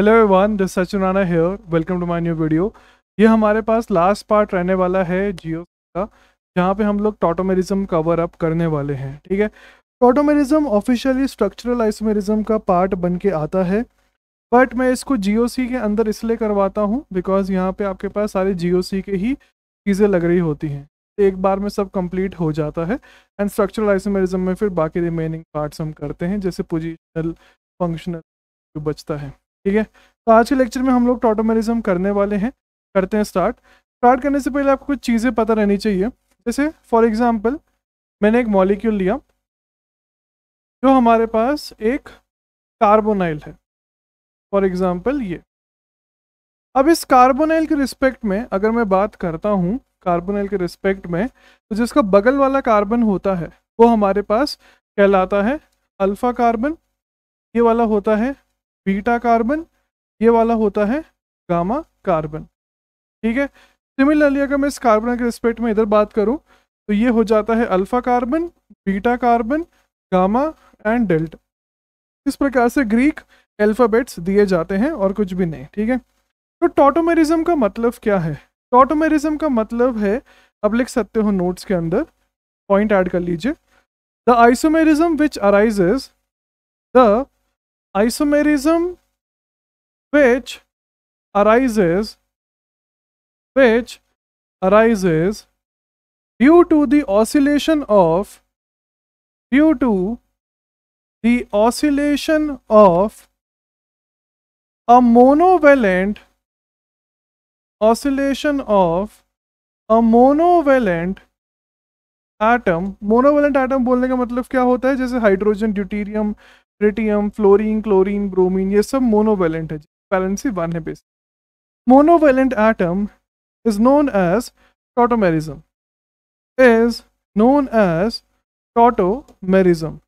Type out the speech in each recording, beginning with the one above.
Hello everyone this Sachin Rana here welcome to my new video ये हमारे पास last part रहने वाला है जियो का जहाँ पे हम लोग टोटोमेरिज्म कवर अप करने वाले हैं ठीक है टोटोमेरिज्म ऑफिशियली स्ट्रक्चरल आइसोमेरिज्म का पार्ट बन के आता है बट मैं इसको जियो के अंदर इसलिए करवाता हूँ बिकॉज यहाँ पे आपके पास सारे जियो के ही चीज़ें लग रही होती हैं एक बार में सब कम्प्लीट हो जाता है एंड स्ट्रक्चरल आइसोमेरिज्म में फिर बाकी रिमेनिंग पार्ट्स हम करते हैं जैसे पोजिशनल फंक्शनल जो बचता है ठीक है तो आज के लेक्चर में हम लोग टोटोमेरिज्म करने वाले हैं करते हैं स्टार्ट स्टार्ट करने से पहले आपको कुछ चीज़ें पता रहनी चाहिए जैसे फॉर एग्ज़ाम्पल मैंने एक मॉलिक्यूल लिया जो हमारे पास एक कार्बोनाइल है फॉर एग्ज़ाम्पल ये अब इस कार्बोनाइल के रिस्पेक्ट में अगर मैं बात करता हूँ कार्बोनाइल के रिस्पेक्ट में तो जिसका बगल वाला कार्बन होता है वो हमारे पास कहलाता है अल्फ़ा कार्बन ये वाला होता है बीटा कार्बन ये वाला होता है गामा कार्बन ठीक है सिमिलरली अगर मैं इस कार्बन के रिस्पेक्ट में इधर बात करूँ तो ये हो जाता है alpha carbon beta carbon gamma and delta इस प्रकार से ग्रीक अल्फ़ाबेट्स दिए जाते हैं और कुछ भी नहीं ठीक है तो टोटोमेरिज्म का मतलब क्या है टोटोमेरिज्म का मतलब है अब लिख सकते हो नोट्स के अंदर पॉइंट ऐड कर लीजिए द आइसोमेरिज्म विच अराइजेज द isomerism which arises which arises due to the oscillation of due to the oscillation of a monovalent oscillation of a monovalent atom monovalent atom बोलने का मतलब क्या होता है जैसे hydrogen deuterium tritium fluorine chlorine bromine ये सब मोनोवेलेंट है वैलेंसी वन है basic monovalent atom is known as tautomerism is known as tautomerism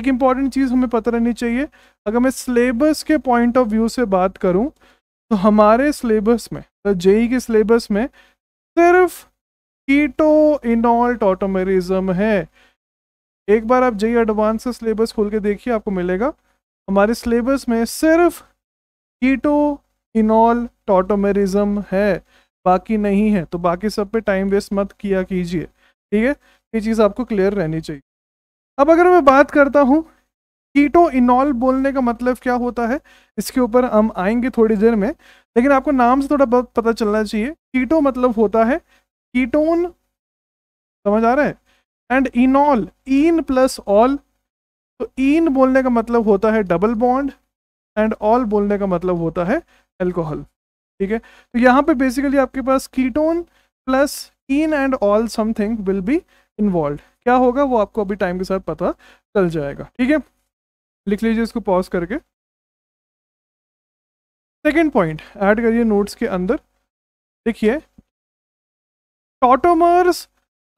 एक इंपॉर्टेंट चीज़ हमें पता रहनी चाहिए अगर मैं सिलेबस के पॉइंट ऑफ व्यू से बात करूं तो हमारे सिलेबस में तो जेई e के सिलेबस में सिर्फ कीटो इनॉल टोटोमेरिज्म है एक बार आप जाइए एडवांस सिलेबस खोल के देखिए आपको मिलेगा हमारे सिलेबस में सिर्फ कीटो इनॉल टोटोमेरिज्म है बाकी नहीं है तो बाकी सब पे टाइम वेस्ट मत किया कीजिए ठीक है ये चीज़ आपको क्लियर रहनी चाहिए अब अगर मैं बात करता हूँ कीटो इनॉल बोलने का मतलब क्या होता है इसके ऊपर हम आएंगे थोड़ी देर में लेकिन आपको नाम से थोड़ा बहुत पता चलना चाहिए कीटो मतलब होता है कीटोन समझ आ रहा है and all in plus all तो इन बोलने का मतलब होता है डबल बॉन्ड एंड ऑल बोलने का मतलब होता है एल्कोहल ठीक है तो यहाँ पे बेसिकली आपके पास ketone plus in and all something will be involve क्या होगा वो आपको अभी टाइम के साथ पता चल जाएगा ठीक है लिख लीजिए इसको पॉज करके सेकेंड पॉइंट ऐड करिए नोट्स के अंदर देखिए tautomers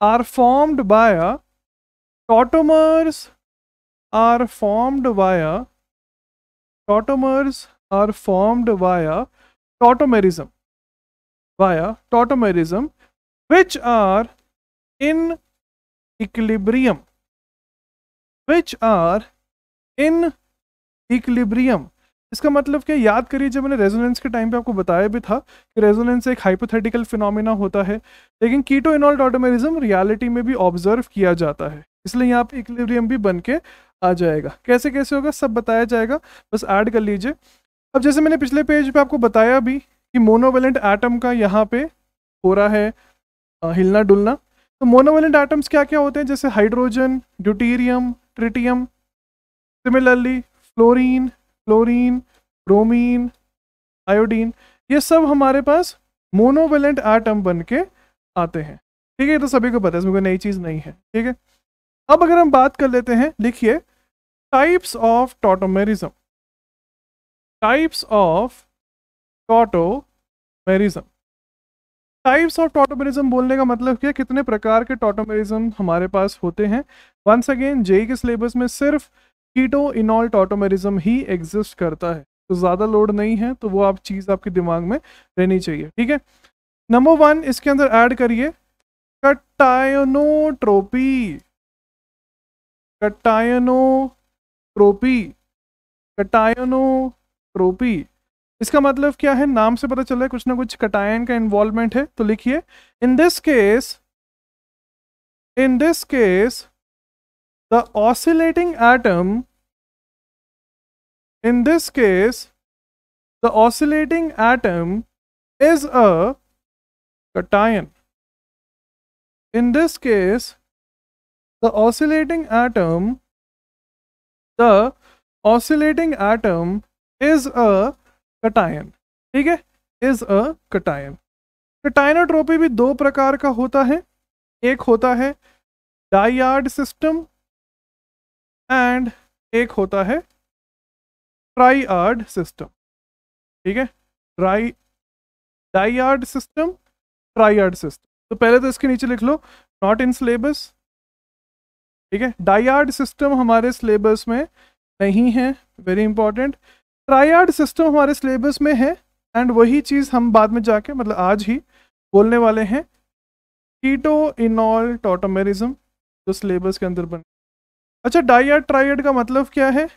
are formed by a tautomers are formed by a tautomers are formed by a tautomerism via tautomerism which are in equilibrium which are in equilibrium इसका मतलब क्या याद करिए जब मैंने रेजोनेंस के टाइम पे आपको बताया भी था कि रेजोनेंस एक हाइपोथेटिकल फिनोमिना होता है लेकिन कीटो इनॉल्ड ऑटोमेरिज्म रियालिटी में भी ऑब्जर्व किया जाता है इसलिए यहाँ पे इक्लिब्रियम भी बन के आ जाएगा कैसे कैसे होगा सब बताया जाएगा बस ऐड कर लीजिए अब जैसे मैंने पिछले पेज पे आपको बताया भी कि मोनोवेलेंट आइटम का यहाँ पे हो रहा है हिलना डुलना तो मोनोवेलेंट आइटम्स क्या क्या होते हैं जैसे hydrogen deuterium tritium similarly fluorine chlorine bromine iodine ये सब हमारे पास मोनोवेलेंट आटम बन के आते हैं ठीक है तो सभी को पता है इसमें कोई नई चीज़ नहीं है ठीक है अब अगर हम बात कर लेते हैं लिखिए types of tautomerism types of tautomerism types of tautomerism बोलने का मतलब क्या कितने प्रकार के टोटोमेरिज्म हमारे पास होते हैं वंस अगेन जेई के सिलेबस में सिर्फ कीटो इनॉल्ट ऑटोमेरिज्म ही एग्जिस्ट करता है तो ज़्यादा लोड नहीं है तो वो आप चीज़ आपके दिमाग में रहनी चाहिए ठीक है नंबर वन इसके अंदर ऐड करिए कटायनोट्रोपी कटायनोट्रोपी कटायनोट्रोपी इसका मतलब क्या है नाम से पता चल रहा है कुछ ना कुछ कटायन का इन्वॉल्वमेंट है तो लिखिए in this case in this case the oscillating atom In this case, the oscillating atom is a cation. In this case, the oscillating atom, the oscillating atom is a cation. theek hai is a cation cationotropy bhi do prakar ka hota hai ek hota hai dyad system and ek hota hai triad system ठीक है tri डाईआर्ड system triad system तो पहले तो इसके नीचे लिख लो not in syllabus ठीक है डाईआर्ड सिस्टम हमारे सिलेबस में नहीं है वेरी इंपॉर्टेंट ट्राईआर्ड सिस्टम हमारे सिलेबस में है एंड वही चीज़ हम बाद में जाके मतलब आज ही बोलने वाले हैं कीटो इनॉल टोटोमेरिज्म जो सिलेबस के अंदर बने अच्छा डाईआर्ड ट्राईआर्ड का मतलब क्या है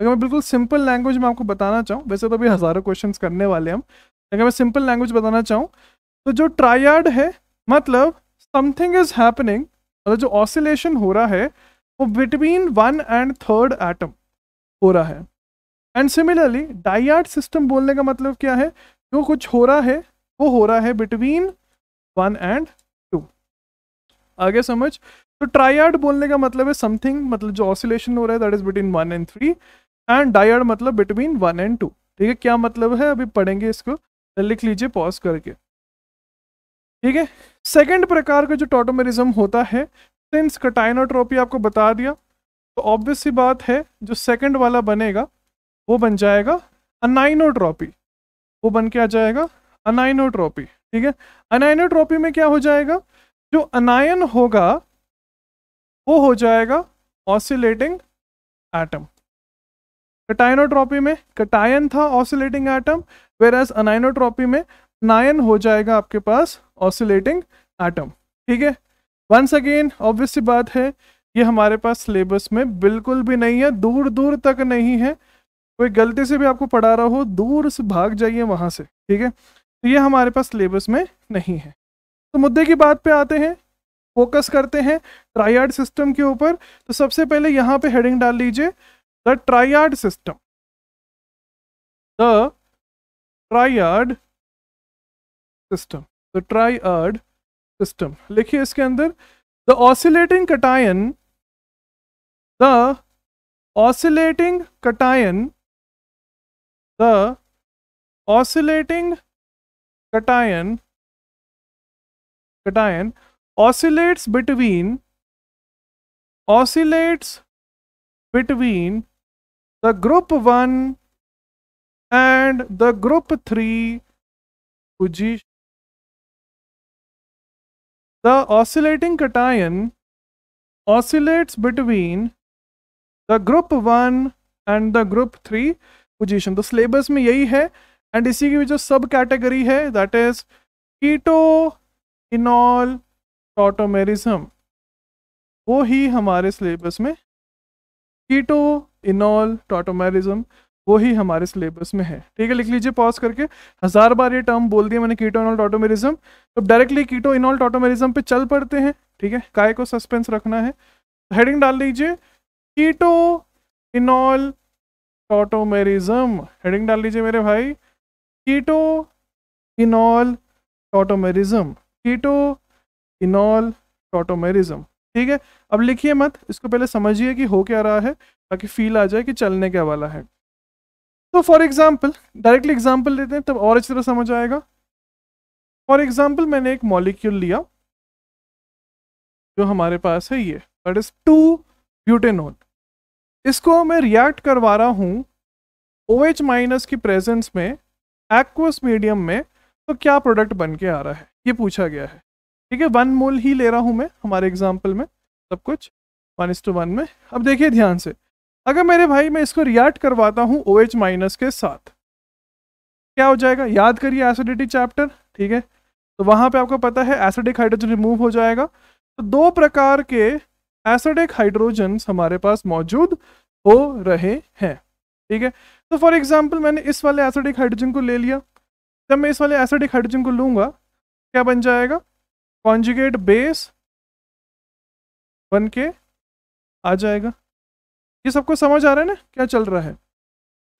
अगर मैं बिल्कुल सिंपल लैंग्वेज में आपको बताना चाहूँ वैसे तो अभी हज़ारों क्वेश्चन करने वाले हम अगर मैं सिंपल लैंग्वेज बताना चाहूँ तो जो ट्रायड है मतलब समथिंग इज हैपनिंग मतलब जो ऑसिलेशन हो रहा है वो between one and third atom हो रहा है एंड सिमिलरली डाइड सिस्टम बोलने का मतलब क्या है जो कुछ हो रहा है वो हो रहा है बिटवीन वन एंड टू आगे समझ तो ट्रायड बोलने का मतलब है समथिंग मतलब जो ऑसिलेशन हो रहा है that is between one and three and dyad मतलब बिटवीन वन एंड टू ठीक है क्या मतलब है अभी पढ़ेंगे इसको तो लिख लीजिए पॉज करके ठीक है सेकेंड प्रकार का जो टोटोमेरिज्म होता है सिंस कटाइनोट्रोपी आपको बता दिया तो ऑब्वियस सी बात है जो सेकेंड वाला बनेगा वो बन जाएगा अनाइनोट्रॉपी वो बन के आ जाएगा अनाइनोट्रॉपी ठीक है अनाइनोट्रॉपी में क्या हो जाएगा जो अनायन होगा वो हो जाएगा ऑसिलेटिंग एटम कटायनोट्रॉपी में कटायन था oscillating atom whereas anionotropy में नायन हो जाएगा आपके पास ऑसिलेटिंग एटम ठीक है वंस अगेन ऑब्वियसली बात है ये हमारे पास सिलेबस में बिल्कुल भी नहीं है दूर दूर तक नहीं है कोई गलती से भी आपको पढ़ा रहा हो दूर से भाग जाइए वहाँ से ठीक है तो ये हमारे पास सिलेबस में नहीं है तो मुद्दे की बात पे आते हैं फोकस करते हैं ट्राइड सिस्टम के ऊपर तो सबसे पहले यहाँ पे हेडिंग डाल लीजिए the triad system. The triad system. The triad system. लिखिए इसके अंदर the oscillating cation the oscillating cation the oscillating cation cation oscillates between oscillates between the group 1 and the group 3 position. The oscillating cation oscillates between the group 1 and the group three position तो syllabus में यही है and इसी की jo sub category hai that is keto enol tautomerism wo hi hamare syllabus mein keto enol tautomerism वही हमारे syllabus में है ठीक है लिख लीजिए पॉज करके हज़ार बार ये टर्म बोल दिया मैंने कीटो इनऑल टॉटोमेरिज्म तो डायरेक्टली कीटो इनऑल टॉटोमेरिज्म पे चल पड़ते हैं ठीक है काय को सस्पेंस रखना है हेडिंग डाल लीजिए कीटो इनऑल टोटोमेरिज्म हेडिंग डाल लीजिए मेरे भाई कीटो इनऑल टोटोमेरिज्म कीटो इनऑल टोटोमेरिज्म ठीक है अब लिखिए मत इसको पहले समझिए कि हो क्या रहा है ताकि फील आ जाए कि चलने क्या वाला है तो फॉर एग्जाम्पल डायरेक्टली एग्जाम्पल देते हैं तब और अच्छी तरह समझ आएगा फॉर एग्जाम्पल मैंने एक मॉलिक्यूल लिया जो हमारे पास है ये दैट इज टू ब्यूटेनोल इसको मैं रिएक्ट करवा रहा हूँ ओ एच माइनस की प्रेजेंस में एक्वस मीडियम में तो क्या प्रोडक्ट बन के आ रहा है ये पूछा गया है ठीक है वन मोल ही ले रहा हूं मैं हमारे एग्जाम्पल में सब कुछ वन इस टू वन में अब देखिए ध्यान से अगर मेरे भाई मैं इसको रिएक्ट करवाता हूँ ओ एच माइनस के साथ क्या हो जाएगा याद करिए एसिडिटी चैप्टर ठीक है तो वहां पे आपको पता है एसिडिक हाइड्रोजन रिमूव हो जाएगा तो दो प्रकार के एसिडिक हाइड्रोजन हमारे पास मौजूद हो रहे हैं ठीक है तो फॉर एग्जाम्पल मैंने इस वाले एसिडिक हाइड्रोजन को ले लिया जब मैं इस वाले एसिडिक हाइड्रोजन को लूँगा क्या बन जाएगा कॉन्जुगेट बेस बन के आ जाएगा ये सबको समझ आ रहा है ना क्या चल रहा है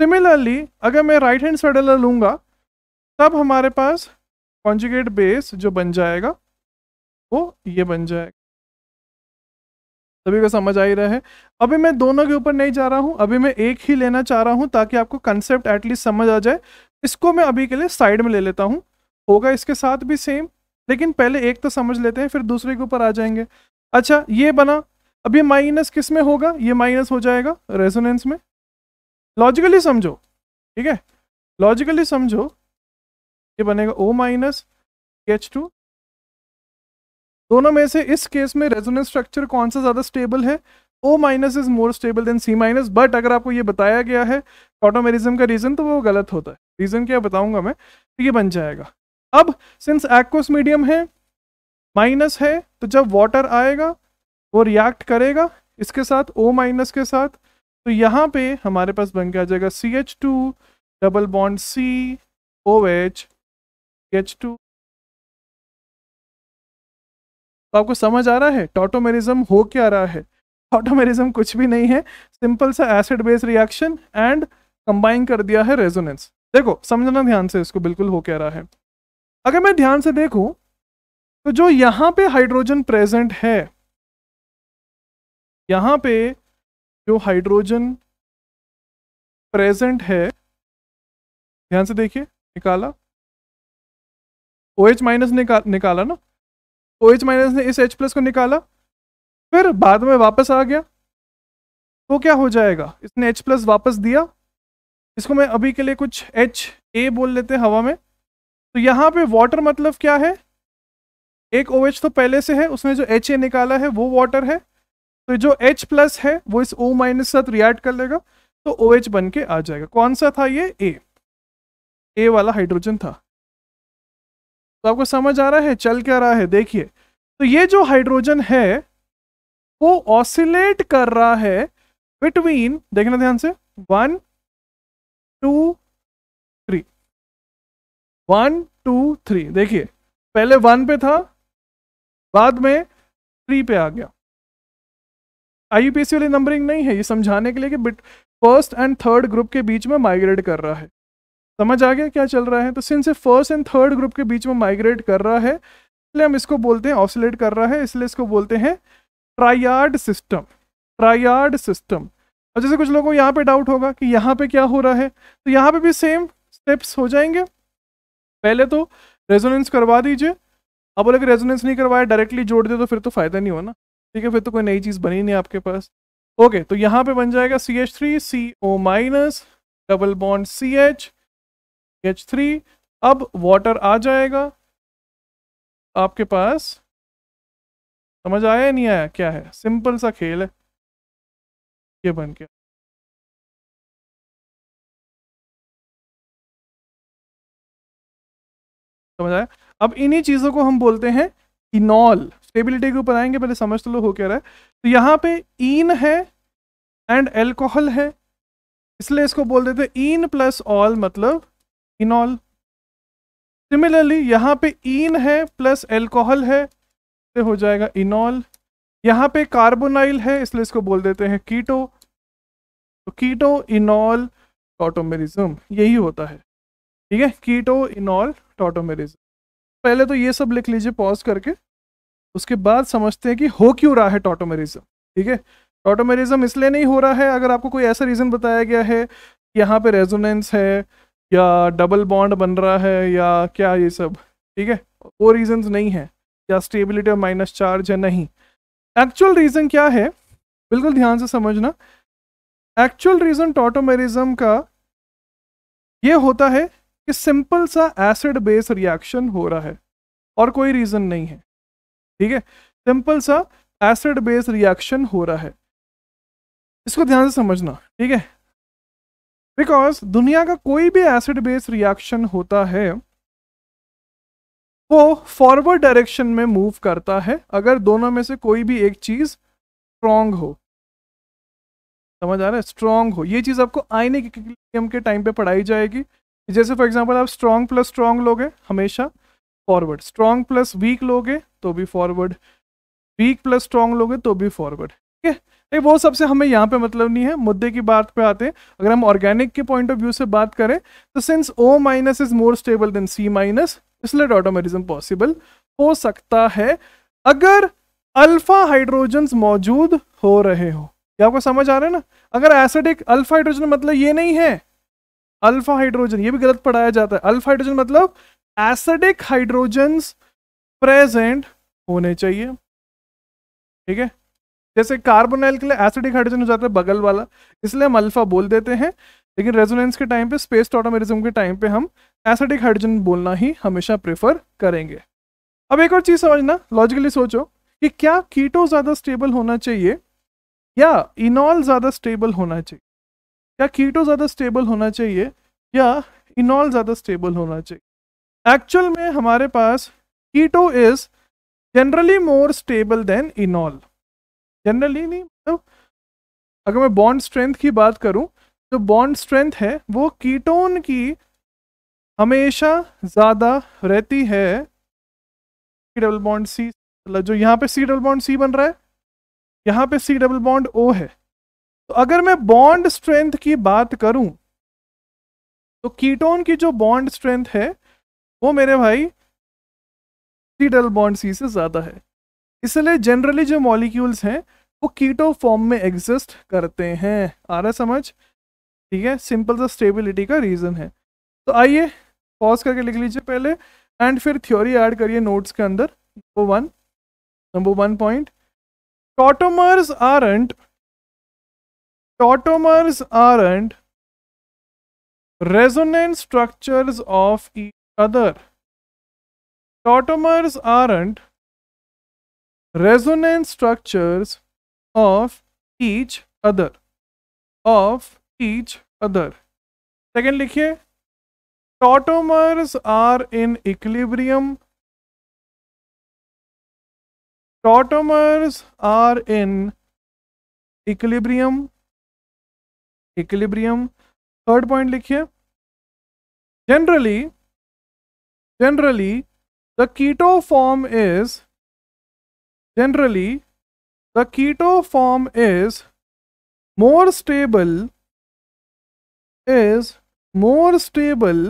सिमिलरली अगर मैं राइट हैंड सेडलर लूँगा तब हमारे पास कॉन्जुगेट बेस जो बन जाएगा वो ये बन जाएगा सभी को समझ आ ही रहा है अभी मैं दोनों के ऊपर नहीं जा रहा हूँ अभी मैं एक ही लेना चाह रहा हूँ ताकि आपको कंसेप्ट एटलीस्ट समझ आ जाए इसको मैं अभी के लिए साइड में ले लेता हूँ होगा इसके साथ भी सेम लेकिन पहले एक तो समझ लेते हैं फिर दूसरे के ऊपर आ जाएंगे अच्छा ये बना अब ये माइनस किस में होगा ये माइनस हो जाएगा रेजोनेंस में लॉजिकली समझो ठीक है लॉजिकली समझो ये बनेगा ओ माइनस एच टू दोनों में से इस केस में रेजोनेंस स्ट्रक्चर कौन सा ज़्यादा स्टेबल है O minus is more stable than C minus but अगर आपको ये बताया गया है ऑटोमेरिज्म का रीज़न तो वो गलत होता है रीज़न क्या बताऊंगा मैं तो ये बन जाएगा अब सिंस एक्वस मीडियम है माइनस है तो जब वाटर आएगा वो रिएक्ट करेगा इसके साथ ओ माइनस के साथ तो यहाँ पे हमारे पास बन के आ जाएगा C H two double bond C O H H two तो आपको समझ आ रहा है टोटोमेरिज्म हो क्या रहा है ऑटोमेरिज्म कुछ भी नहीं है सिंपल सा acid base reaction and combine कर दिया है रेजोनेंस देखो समझना ध्यान से इसको बिल्कुल हो क्या रहा है अगर मैं ध्यान से देखूं तो जो यहाँ पे हाइड्रोजन प्रेजेंट है यहां पे जो हाइड्रोजन प्रेजेंट है ध्यान से देखिए निकाला ओ एच माइनस निकाला ना ओ एच माइनस ने इस एच प्लस को निकाला फिर बाद में वापस आ गया तो क्या हो जाएगा इसने एच प्लस वापस दिया इसको मैं अभी के लिए कुछ एच ए बोल लेते हैं हवा में तो यहाँ पे वाटर मतलब क्या है एक ओ OH तो पहले से है उसने जो एच ए निकाला है वो वाटर है तो जो एच प्लस है वो इस ओ माइनस साथ रिएक्ट कर लेगा तो ओ OH बन के आ जाएगा कौन सा था ये ए ए वाला हाइड्रोजन था तो आपको समझ आ रहा है चल क्या रहा है देखिए तो ये जो हाइड्रोजन है वो ऑसिलेट कर रहा है बिटवीन देखना ध्यान से one two one two three देखिए पहले वन पे था बाद में थ्री पे आ गया आई वाली नंबरिंग नहीं है ये समझाने के लिए कि bit first and third group के बीच में माइग्रेट कर रहा है समझ आ गया क्या चल रहा है तो since first and third group के बीच में माइग्रेट कर रहा है इसलिए हम इसको बोलते हैं ऑसोलेट कर रहा है इसलिए इसको बोलते हैं ट्रायार्ड सिस्टम ट्रायार्ड सिस्टम और जैसे कुछ लोगों को यहाँ पे डाउट होगा कि यहाँ पे क्या हो रहा है तो यहाँ पे भी सेम स्टेप्स हो जाएंगे पहले तो रेजोनेंस करवा दीजिए आप बोले कि रेजोनेंस नहीं करवाया डायरेक्टली जोड़ दे तो फिर तो फ़ायदा नहीं हो ना ठीक है फिर तो कोई नई चीज़ बनी नहीं आपके पास ओके तो यहाँ पे बन जाएगा C H three C O minus double bond C H H three अब वाटर आ जाएगा आपके पास समझ आया नहीं आया क्या है सिंपल सा खेल है ये बन गया समझ आया अब इन्हीं चीज़ों को हम बोलते हैं इनॉल स्टेबिलिटी के ऊपर आएंगे पहले समझ तो लो हो क्या रहा है तो यहाँ पे इन है एंड एल्कोहल है इसलिए इसको बोल देते इन प्लस ऑल मतलब इनॉल सिमिलरली यहाँ पे इन है प्लस एल्कोहल है तो हो जाएगा इनॉल यहाँ पे कार्बोनाइल है इसलिए इसको बोल देते हैं कीटो मतलब तो कीटो इनॉल ऑटोमेरिज्म यही होता है ठीक है कीटो इनॉल टोटोमेरिज पहले तो ये सब लिख लीजिए पॉज करके उसके बाद समझते हैं कि हो क्यों रहा है टोटोमेरिज्म ठीक है टोटोमेरिज्म इसलिए नहीं हो रहा है अगर आपको कोई ऐसा रीज़न बताया गया है यहाँ पे रेजोनेंस है या डबल बॉन्ड बन रहा है या क्या ये सब ठीक है वो रीजंस नहीं है या स्टेबिलिटी और माइनस चार्ज है नहीं एक्चुअल रीज़न क्या है बिल्कुल ध्यान से समझना एक्चुअल रीज़न टोटोमेरिज्म का ये होता है कि सिंपल सा एसिड बेस रिएक्शन हो रहा है और कोई रीज़न नहीं है ठीक है सिंपल सा एसिड बेस रिएक्शन हो रहा है इसको ध्यान से समझना ठीक है बिकॉज दुनिया का कोई भी एसिड बेस रिएक्शन होता है वो फॉरवर्ड डायरेक्शन में मूव करता है अगर दोनों में से कोई भी एक चीज़ स्ट्रॉन्ग हो समझ आ रहा है स्ट्रांग हो ये चीज़ आपको आईने के टाइम पे पढ़ाई जाएगी जैसे फॉर एग्जांपल आप स्ट्रॉन्ग प्लस स्ट्रॉन्ग लोगे हमेशा फॉरवर्ड स्ट्रॉन्ग प्लस वीक लोगे तो भी फॉरवर्ड वीक प्लस स्ट्रॉन्ग लोगे तो भी फॉरवर्ड ठीक है नहीं वो सबसे हमें यहाँ पे मतलब नहीं है मुद्दे की बात पे आते हैं अगर हम ऑर्गेनिक के पॉइंट ऑफ व्यू से बात करें तो since O minus is more stable than C minus इसलिए डॉटोमेरिज्म पॉसिबल हो सकता है अगर अल्फा हाइड्रोजन्स मौजूद हो रहे हो ये आपको समझ आ रहा है ना अगर एसिडिक अल्फा हाइड्रोजन मतलब ये नहीं है अल्फा हाइड्रोजन ये भी गलत पढ़ाया जाता है अल्फा हाइड्रोजन मतलब एसिडिक हाइड्रोजन प्रेजेंट होने चाहिए ठीक है जैसे कार्बोनाइल के लिए एसिडिक हाइड्रोजन हो जाता है बगल वाला इसलिए हम अल्फा बोल देते हैं लेकिन रेजोनेंस के टाइम पे स्पेस ऑटोमेरिज्म के टाइम पे हम एसिडिक हाइड्रोजन बोलना ही हमेशा प्रेफर करेंगे अब एक और चीज़ समझना लॉजिकली सोचो कि क्या कीटो ज़्यादा स्टेबल होना चाहिए या इनॉल ज़्यादा स्टेबल होना चाहिए क्या कीटो ज़्यादा स्टेबल होना चाहिए या इनॉल ज़्यादा स्टेबल होना चाहिए एक्चुअल में हमारे पास keto is generally more stable than enol generally नहीं मतलब तो अगर मैं बॉन्ड स्ट्रेंथ की बात करूं जो बॉन्ड स्ट्रेंथ है वो कीटोन की हमेशा ज़्यादा रहती है सी डबल बॉन्ड सी जो यहाँ पे सी डबल बॉन्ड सी बन रहा है यहाँ पे सी डबल बॉन्ड ओ है तो अगर मैं बॉन्ड स्ट्रेंथ की बात करूं तो कीटोन की जो बॉन्ड स्ट्रेंथ है वो मेरे भाई सी डल बॉन्ड सी से ज़्यादा है इसलिए जनरली जो मॉलिक्यूल्स हैं वो कीटो फॉर्म में एग्जिस्ट करते हैं आ रहा समझ ठीक है सिंपल सा स्टेबिलिटी का रीज़न है तो आइए पॉज करके लिख लीजिए पहले एंड फिर थ्योरी ऐड करिए नोट्स के अंदर number one number one point tautomers and tautomers aren't resonance structures of each other. Tautomers aren't resonance structures of each other. Of each other. Second, likhiye. Tautomers are in equilibrium. Tautomers are in equilibrium equilibrium third point लिखिए generally generally the keto form is generally the keto form is more stable is more stable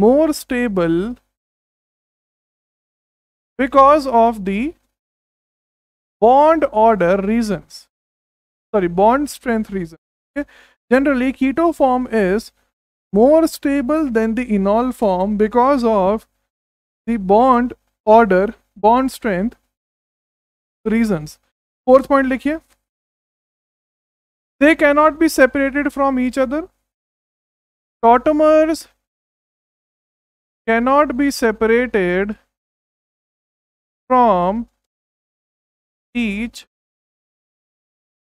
more stable because of the bond order reasons sorry bond strength reason Generally, keto form is more stable than the enol form because of the bond order, bond strength reasons. Fourth point, likhiye. They cannot be separated from each other. Tautomers cannot be separated from each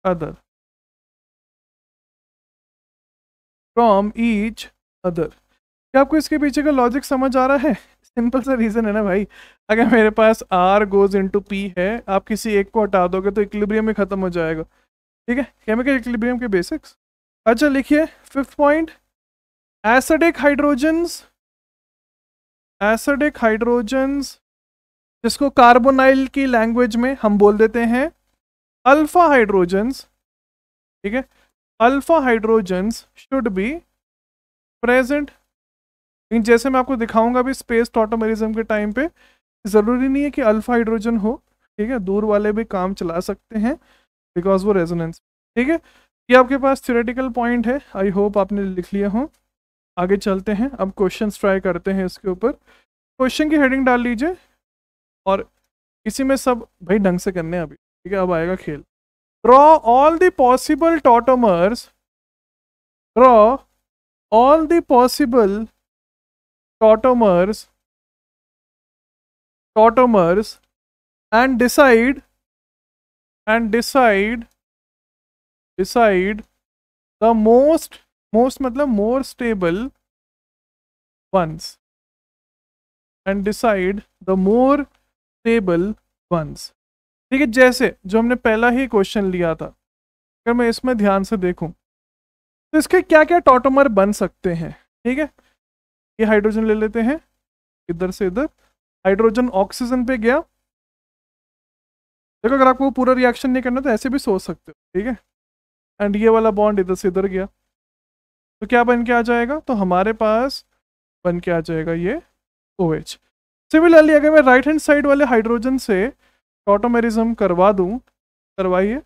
other. From each other क्या आपको इसके पीछे का logic समझ आ रहा है simple सा रीज़न है ना भाई अगर मेरे पास R goes into P है आप किसी एक को हटा दोगे तो इक्लिब्रियम ही ख़त्म हो जाएगा ठीक है केमिकल इक्लिब्रियम के बेसिक्स अच्छा लिखिए fifth point acidic hydrogens acidic hydrogens जिसको कार्बोनाइल की लैंग्वेज में हम बोल देते हैं अल्फा हाइड्रोजन्स ठीक है alpha hydrogens should be present लेकिन जैसे मैं आपको दिखाऊंगा भी स्पेस टॉटोमेरिज्म के टाइम पे ज़रूरी नहीं है कि अल्फा हाइड्रोजन हो ठीक है दूर वाले भी काम चला सकते हैं बिकॉज वो रेजोनेंस ठीक है ये आपके पास थ्योरेटिकल पॉइंट है आई होप आपने लिख लिया हो आगे चलते हैं अब क्वेश्चन ट्राई करते हैं इसके ऊपर क्वेश्चन की हेडिंग डाल लीजिए और इसी में सब भाई ढंग से करने हैं अभी ठीक है अब आएगा खेल Draw all the possible tautomers. Draw all the possible tautomers. Tautomers and decide and decide decide the most most मतलब more stable ones and decide the more stable ones ठीक है जैसे जो हमने पहला ही क्वेश्चन लिया था अगर मैं इसमें ध्यान से देखूं तो इसके क्या क्या टॉटोमर बन सकते हैं ठीक है ये हाइड्रोजन ले लेते हैं इधर से इधर हाइड्रोजन ऑक्सीजन पे गया देखो अगर आपको पूरा रिएक्शन नहीं करना तो ऐसे भी सोच सकते हो ठीक है एंड ये वाला बॉन्ड इधर से इधर गया तो क्या बन के आ जाएगा तो हमारे पास बन के आ जाएगा ये ओ एच सिमिलरली अगर मैं राइट हैंड साइड वाले हाइड्रोजन से ऑटोमेरिज्म करवा दूँ करवाइए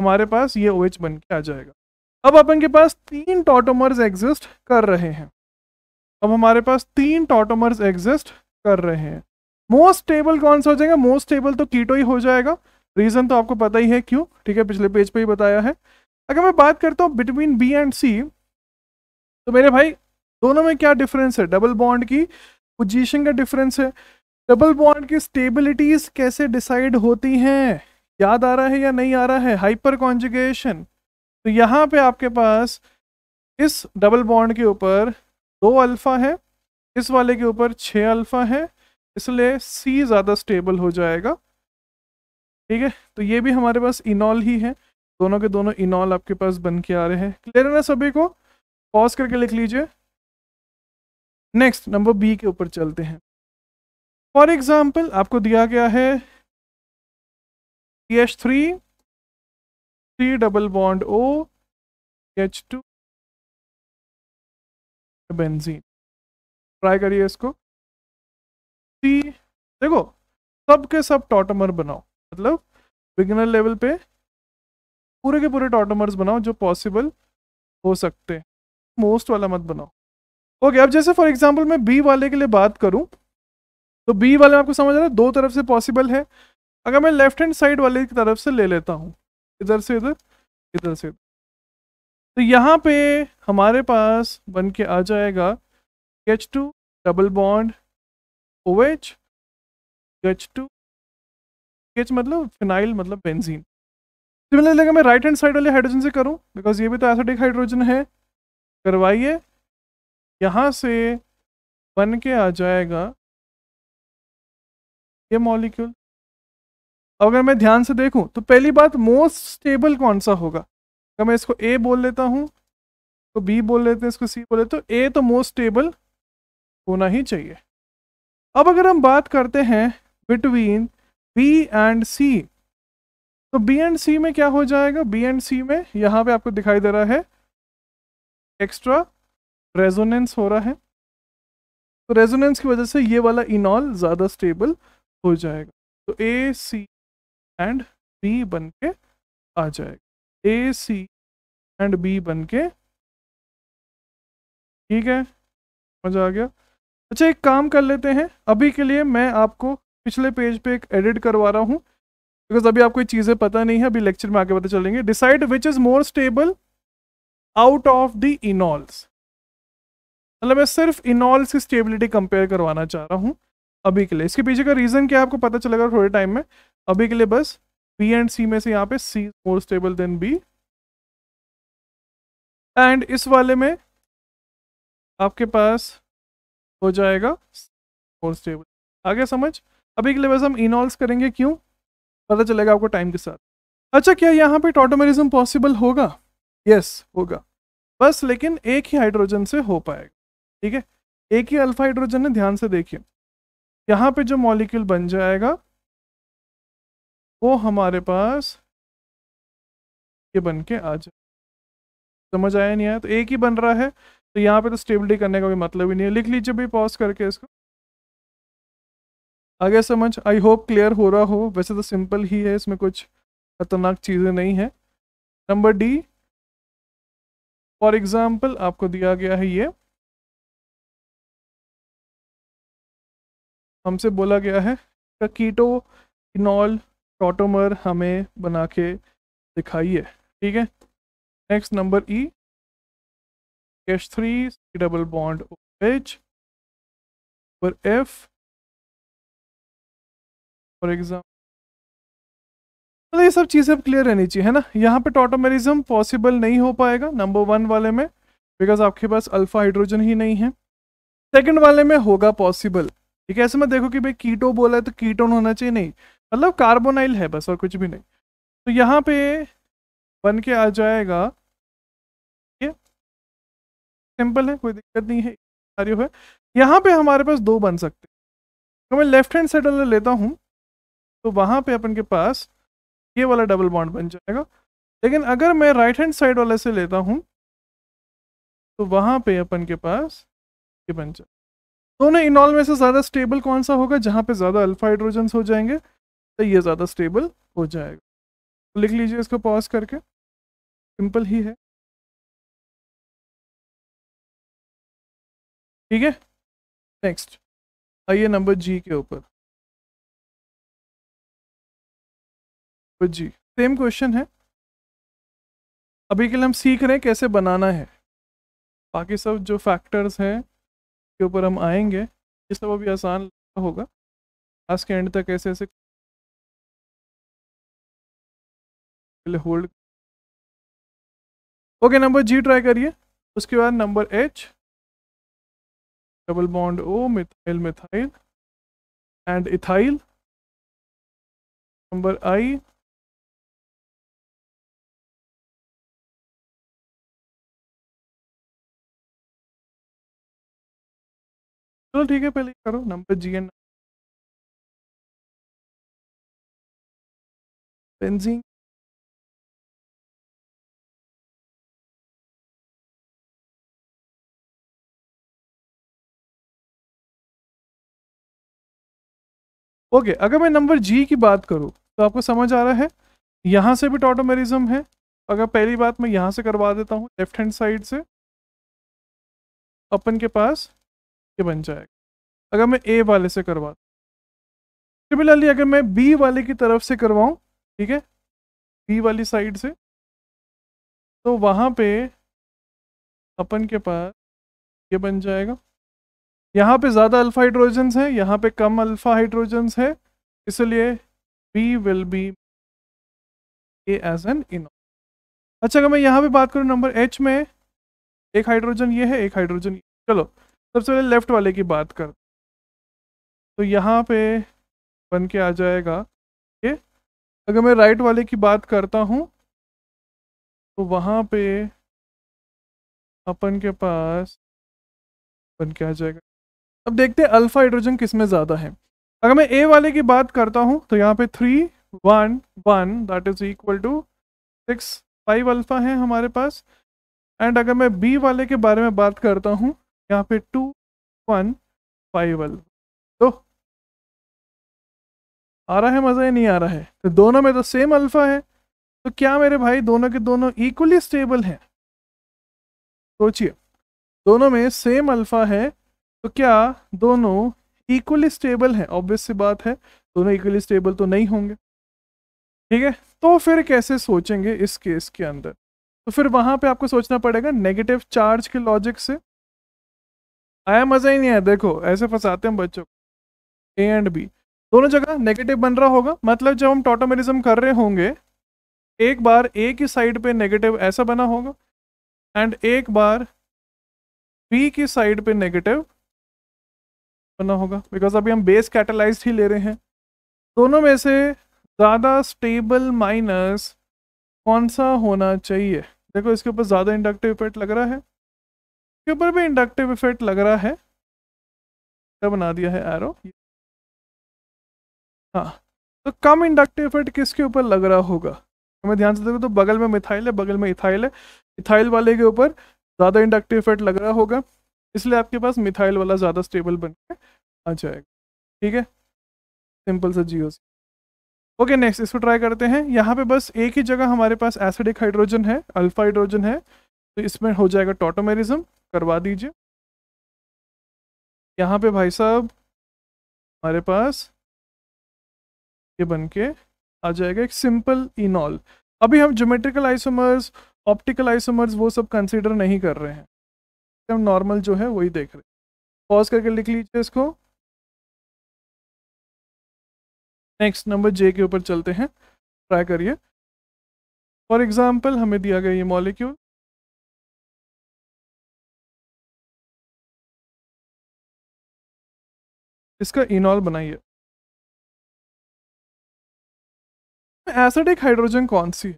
हमारे पास ये ओ OH बन के आ जाएगा अब अपन के पास तीन टॉटोमर्स एग्जिस्ट कर रहे हैं अब हमारे पास तीन टॉटोमर्स एग्जिस्ट कर रहे हैं मोस्ट स्टेबल कौन सा हो जाएगा मोस्ट स्टेबल तो कीटो ही हो जाएगा रीज़न तो आपको पता ही है क्यों ठीक है पिछले पेज पे ही बताया है अगर मैं बात करता हूँ बिटवीन बी एंड सी तो मेरे भाई दोनों में क्या डिफरेंस है डबल बॉन्ड की पोजीशन का डिफरेंस है डबल बॉन्ड की स्टेबिलिटीज कैसे डिसाइड होती हैं याद आ रहा है या नहीं आ रहा है हाइपर कॉन्जुगेशन तो यहाँ पे आपके पास इस डबल बॉन्ड के ऊपर दो अल्फ़ा है इस वाले के ऊपर छः अल्फ़ा है इसलिए सी ज़्यादा स्टेबल हो जाएगा ठीक है तो ये भी हमारे पास इनॉल ही है दोनों के दोनों इनॉल आपके पास बन के आ रहे हैं क्लियर है ना सभी को पॉज करके लिख लीजिए नेक्स्ट नंबर बी के ऊपर चलते हैं फॉर एग्जाम्पल आपको दिया गया है H three three double bond O H two benzene try करिए इसको सी देखो सब के सब टॉटमर बनाओ मतलब बिगिनर लेवल पे पूरे के पूरे टॉटमर बनाओ जो पॉसिबल हो सकते मोस्ट वाला मत बनाओ ओके okay, अब जैसे फॉर एग्जांपल मैं बी वाले के लिए बात करूं तो बी वाले में आपको समझ आ रहा है दो तरफ से पॉसिबल है अगर मैं लेफ्ट हैंड साइड वाले की तरफ से ले लेता हूँ इधर से इधर इधर से इधर तो यहाँ पे हमारे पास बन के आ जाएगा H two double bond O H H two H मतलब फिनाइल मतलब बेंजीन सिमिलरली अगर मैं राइट हैंड साइड वाले हाइड्रोजन से करूँ बिकॉज ये भी तो एसिडिक हाइड्रोजन है करवाइए यहाँ से बन के आ जाएगा ये मॉलिक्यूल अगर मैं ध्यान से देखूं तो पहली बात मोस्ट स्टेबल कौन सा होगा अगर मैं इसको ए बोल लेता हूं तो बी बोल लेते हैं इसको सी लेते तो ए तो मोस्ट स्टेबल होना ही चाहिए अब अगर हम बात करते हैं बिटवीन बी एंड सी तो बी एंड सी में क्या हो जाएगा बी एंड सी में यहाँ पे आपको दिखाई दे रहा है एक्स्ट्रा रेजोनेंस हो रहा है तो रेजोनेंस की वजह से ये वाला इनॉल ज़्यादा स्टेबल हो जाएगा तो ए सी एंड बी बन के आ जाएगा ए सी एंड बी बन के ठीक है मज़ा आ गया अच्छा एक काम कर लेते हैं अभी के लिए मैं आपको पिछले पेज पे एक एडिट करवा रहा हूँ बिकॉज अभी आपको ये चीज़ें पता नहीं है अभी लेक्चर में आगे पता चलेंगे decide which is more stable out of the enols मतलब मैं सिर्फ इनॉल्स की स्टेबिलिटी कंपेयर करवाना चाह रहा हूँ अभी के लिए इसके पीछे का रीज़न क्या आपको पता चलेगा थोड़े टाइम में अभी के लिए बस बी एंड सी में से यहाँ पे C more stable than B and इस वाले में आपके पास हो जाएगा मोर स्टेबल आगे समझ अभी के लिए बस हम इनॉल्स करेंगे क्यों पता चलेगा आपको टाइम के साथ अच्छा क्या यहाँ पे टॉटोमेरिज्म पॉसिबल होगा यस yes, होगा बस लेकिन एक ही हाइड्रोजन से हो पाएगा ठीक है एक ही अल्फा हाइड्रोजन है ध्यान से देखिए यहाँ पे जो मॉलिक्यूल बन जाएगा वो हमारे पास ये बन के आ जाए समझ आया नहीं आया तो एक ही बन रहा है तो यहाँ पे तो स्टेबिलिटी करने का कोई मतलब ही नहीं है लिख लीजिए भी पॉज करके इसको आगे समझ आई होप क्लियर हो रहा हो वैसे तो सिंपल ही है इसमें कुछ खतरनाक चीज़ें नहीं है नंबर डी फॉर एग्ज़ाम्पल आपको दिया गया है ये हमसे बोला गया है का कीटो इनॉल टोटोमर हमें बना के दिखाइए ठीक है next number E H three double bond H और एफ फॉर एग्जाम्पल तो ये सब चीज़ें अब क्लियर रहनी चाहिए है ना यहाँ पे टोटोमेरिज्म पॉसिबल नहीं हो पाएगा नंबर वन वाले में बिकॉज आपके पास अल्फा हाइड्रोजन ही नहीं है सेकंड वाले में होगा पॉसिबल ठीक है ऐसे में देखो कि भाई कीटो बोला है तो कीटोन होना चाहिए नहीं मतलब कार्बोनाइल है बस और कुछ भी नहीं तो यहाँ पे बन के आ जाएगा ये सिंपल है कोई दिक्कत नहीं है सारी है यहाँ पे हमारे पास दो बन सकते हैं तो मैं लेफ्ट हैंड साइड वाला लेता हूँ तो वहाँ पे अपन के पास ये वाला डबल बॉन्ड बन जाएगा लेकिन अगर मैं राइट हैंड साइड वाले से लेता हूँ तो वहाँ पे अपन के पास ये बन जाए दोनों तो इनॉल में से ज़्यादा स्टेबल कौन सा होगा जहाँ पे ज़्यादा अल्फा हाइड्रोजन हो जाएंगे तो ये ज़्यादा स्टेबल हो जाएगा तो लिख लीजिए इसको पॉज करके सिंपल ही है ठीक है नेक्स्ट आइए नंबर जी के ऊपर जी सेम क्वेश्चन है अभी के लिए हम सीख रहे हैं कैसे बनाना है बाकी सब जो फैक्टर्स हैं के ऊपर हम आएंगे ये सब अभी आसान होगा आज के एंड तक ऐसे ऐसे पहले hold okay number G try करिए उसके बाद number H double bond O methyl methyl and ethyl number I चलो ठीक है पहले करो नंबर जी एन पेंजिंग ओके okay, अगर मैं नंबर जी की बात करूं तो आपको समझ आ रहा है यहां से भी टॉटोमेरिज्म है अगर पहली बात मैं यहां से करवा देता हूं लेफ्ट हैंड साइड से अपन के पास ये बन जाएगा अगर मैं ए वाले से करवा सिमिलरली अगर मैं बी वाले की तरफ से करवाऊँ ठीक है बी वाली साइड से तो वहाँ पे अपन के पास ये बन जाएगा यहाँ पे ज़्यादा अल्फ़ा हाइड्रोजन्स हैं यहाँ पे कम अल्फ़ा हाइड्रोजन्स है इसलिए B will be a as an enol अच्छा अगर मैं यहाँ पे बात करूँ नंबर एच में एक हाइड्रोजन ये है एक हाइड्रोजन ये चलो सबसे पहले लेफ़्ट वाले की बात कर तो यहाँ पे बन के आ जाएगा ये अगर मैं राइट वाले की बात करता हूँ तो वहाँ पे अपन के पास बन के आ जाएगा अब देखते हैं अल्फ़ा हाइड्रोजन किस में ज़्यादा है अगर मैं ए वाले की बात करता हूँ तो यहाँ पे three one one that is equal to six five alpha है हमारे पास एंड अगर मैं बी वाले के बारे में बात करता हूँ यहाँ पे टू वन फाइव एल तो आ रहा है मज़ा नहीं आ रहा है तो दोनों में तो सेम अल्फ़ा है तो क्या मेरे भाई दोनों के दोनों इक्वली स्टेबल हैं सोचिए दोनों में सेम अल्फ़ा है तो क्या दोनों इक्वली स्टेबल हैं ऑब्वियस सी बात है दोनों इक्वली स्टेबल तो नहीं होंगे ठीक है तो फिर कैसे सोचेंगे इस केस के अंदर तो फिर वहां पे आपको सोचना पड़ेगा नेगेटिव चार्ज के लॉजिक से आया मज़ा ही नहीं आया देखो ऐसे फंसाते हैं बच्चों को ए एंड बी दोनों जगह नेगेटिव बन रहा होगा मतलब जब हम टोटोमेरिज्म कर रहे होंगे एक बार ए की साइड पे नेगेटिव ऐसा बना होगा एंड एक बार बी की साइड पे नेगेटिव बना होगा बिकॉज अभी हम बेस कैटेलाइज ही ले रहे हैं दोनों में से ज़्यादा स्टेबल माइनस कौन सा होना चाहिए देखो इसके ऊपर ज़्यादा इंडक्टिव इफेक्ट लग रहा है के ऊपर भी इंडक्टिव इफेक्ट लग रहा है बना दिया है एरो हाँ तो कम इंडक्टिव इफेक्ट किसके ऊपर लग रहा होगा हमें ध्यान से देखो तो बगल में मिथाइल है बगल में इथाइल है इथाइल वाले के ऊपर ज़्यादा इंडक्टिव इफेक्ट लग रहा होगा इसलिए आपके पास मिथाइल वाला ज़्यादा स्टेबल बन के आ जाएगा ठीक है सिंपल सा जियो ओके नेक्स्ट इसको ट्राई करते हैं यहाँ पे बस एक ही जगह हमारे पास एसिडिक हाइड्रोजन है अल्फा हाइड्रोजन है तो इसमें हो जाएगा टोटोमेरिज्म करवा दीजिए यहाँ पे भाई साहब हमारे पास ये बन के आ जाएगा एक सिंपल इनॉल अभी हम ज्योमेट्रिकल आइसोमर्स ऑप्टिकल आइसोमर्स वो सब कंसिडर नहीं कर रहे हैं हम नॉर्मल जो है वही देख रहे हैं पॉज करके लिख लीजिए इसको नेक्स्ट नंबर जे के ऊपर चलते हैं ट्राई करिए फॉर एग्जाम्पल हमें दिया गया ये मॉलिक्यूल इसका इनॉल बनाइए एसिडिक हाइड्रोजन कौन सी है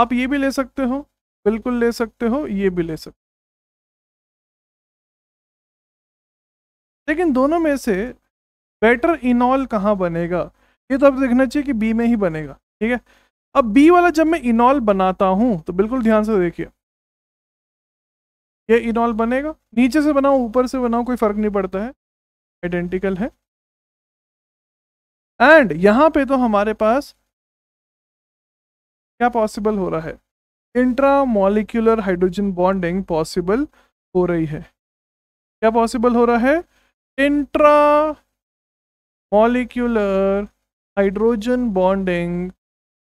आप ये भी ले सकते हो बिल्कुल ले सकते हो ये भी ले सकते हो लेकिन दोनों में से बेटर इनॉल कहाँ बनेगा ये तो आप देखना चाहिए कि बी में ही बनेगा ठीक है अब बी वाला जब मैं इनॉल बनाता हूँ तो बिल्कुल ध्यान से देखिए ये इनॉल बनेगा नीचे से बनाओ ऊपर से बनाओ कोई फर्क नहीं पड़ता है आइडेंटिकल है एंड यहां पे तो हमारे पास क्या पॉसिबल हो रहा है intra molecular hydrogen bonding possible हो रही है क्या पॉसिबल हो रहा है intra molecular hydrogen bonding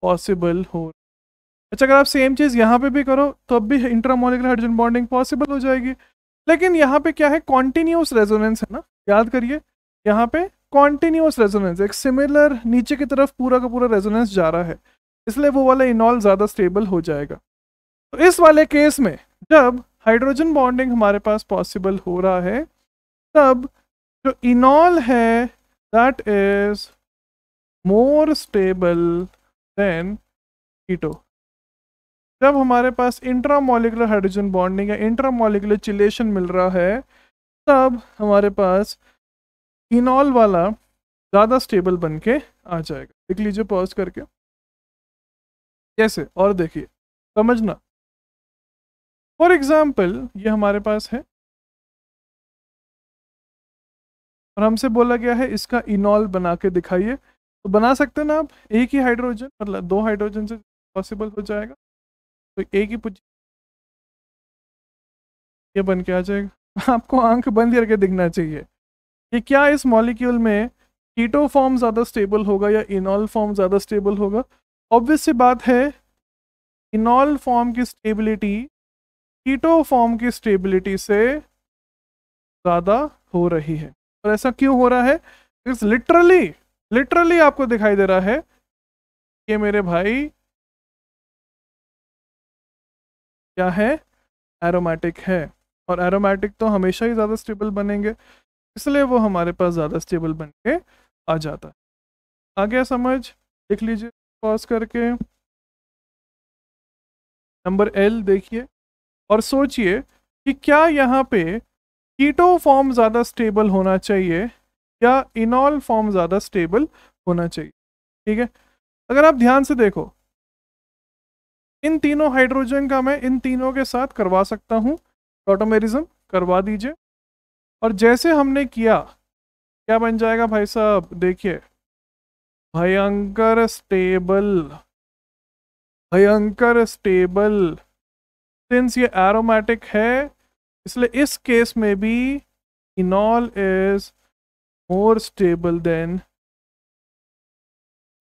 possible हो अच्छा अगर आप सेम चीज़ यहां पे भी करो तो अब भी intra molecular hydrogen bonding possible हो जाएगी लेकिन यहाँ पे क्या है कॉन्टिन्यूस रेजोनेंस है ना याद करिए यहाँ पे कॉन्टिन्यूस रेजोनेंस एक सिमिलर नीचे की तरफ पूरा का पूरा रेजोनेंस जा रहा है इसलिए वो वाला इनॉल ज़्यादा स्टेबल हो जाएगा तो इस वाले केस में जब हाइड्रोजन बॉन्डिंग हमारे पास पॉसिबल हो रहा है तब जो इनॉल है that is more stable than keto जब हमारे पास इंट्रामोलिकुलर हाइड्रोजन बॉन्डिंग या इंट्रामोलिकुलर चिलेशन मिल रहा है तब हमारे पास इनॉल वाला ज़्यादा स्टेबल बन के आ जाएगा लिख लीजिए पॉज करके कैसे और देखिए समझना फॉर एग्जाम्पल ये हमारे पास है और हमसे बोला गया है इसका इनॉल बना के दिखाइए तो बना सकते हैं ना आप एक ही हाइड्रोजन मतलब दो हाइड्रोजन से पॉसिबल हो जाएगा तो एक ही पूछ ये बन के आ जाएगा आपको आंख बंद करके दिखना चाहिए कि क्या इस मॉलिक्यूल में कीटो फॉर्म ज़्यादा स्टेबल होगा या इनॉल फॉर्म ज़्यादा स्टेबल होगा ऑब्वियस सी बात है इनॉल फॉर्म की स्टेबिलिटी कीटो फॉर्म की स्टेबिलिटी से ज़्यादा हो रही है और ऐसा क्यों हो रहा है इट्स लिटरली लिटरली आपको दिखाई दे रहा है कि मेरे भाई क्या है एरोमेटिक है और एरोमेटिक तो हमेशा ही ज़्यादा स्टेबल बनेंगे इसलिए वो हमारे पास ज़्यादा स्टेबल बन के आ जाता है आ गया समझ लिख लीजिए पॉज करके नंबर एल देखिए और सोचिए कि क्या यहाँ पे कीटो फॉर्म ज़्यादा स्टेबल होना चाहिए या इनॉल फॉर्म ज़्यादा स्टेबल होना चाहिए ठीक है अगर आप ध्यान से देखो इन तीनों हाइड्रोजन का मैं इन तीनों के साथ करवा सकता हूँ प्रोटोमेरिज्म करवा दीजिए और जैसे हमने किया क्या बन जाएगा भाई साहब देखिए भयंकर स्टेबल भयंकर स्टेबल सिंस ये एरोमेटिक है इसलिए इस केस में भी enol is more stable than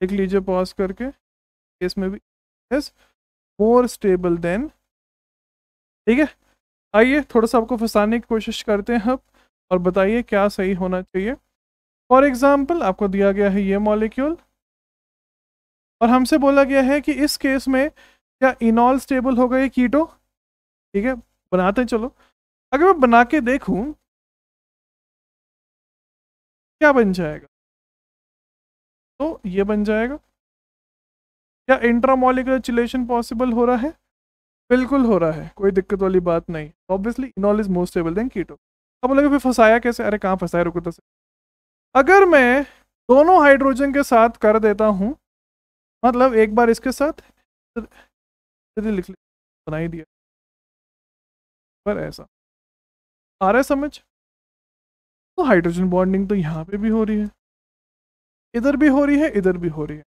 लिख लीजिए पॉज करके केस में भी इज मोर स्टेबल देन ठीक है आइए थोड़ा सा आपको फंसाने की कोशिश करते हैं हम और बताइए क्या सही होना चाहिए फॉर एग्ज़ाम्पल आपको दिया गया है ये मॉलिक्यूल और हमसे बोला गया है कि इस केस में क्या इनॉल स्टेबल होगा ये कीटो ठीक है बनाते हैं चलो अगर मैं बना के देखूं क्या बन जाएगा तो ये बन जाएगा क्या इंट्रामोलिकुलर चिलेशन पॉसिबल हो रहा है बिल्कुल हो रहा है कोई दिक्कत वाली बात नहीं obviously enol is most stable than keto अब बोलेगा फिर फंसाया कैसे अरे कहाँ फंसाया रुको तो अगर मैं दोनों हाइड्रोजन के साथ कर देता हूँ मतलब एक बार इसके साथ लिख बना बनाई दिया पर ऐसा आ रहा है समझ तो हाइड्रोजन बॉन्डिंग तो यहाँ पे भी हो रही है इधर भी हो रही है इधर भी हो रही है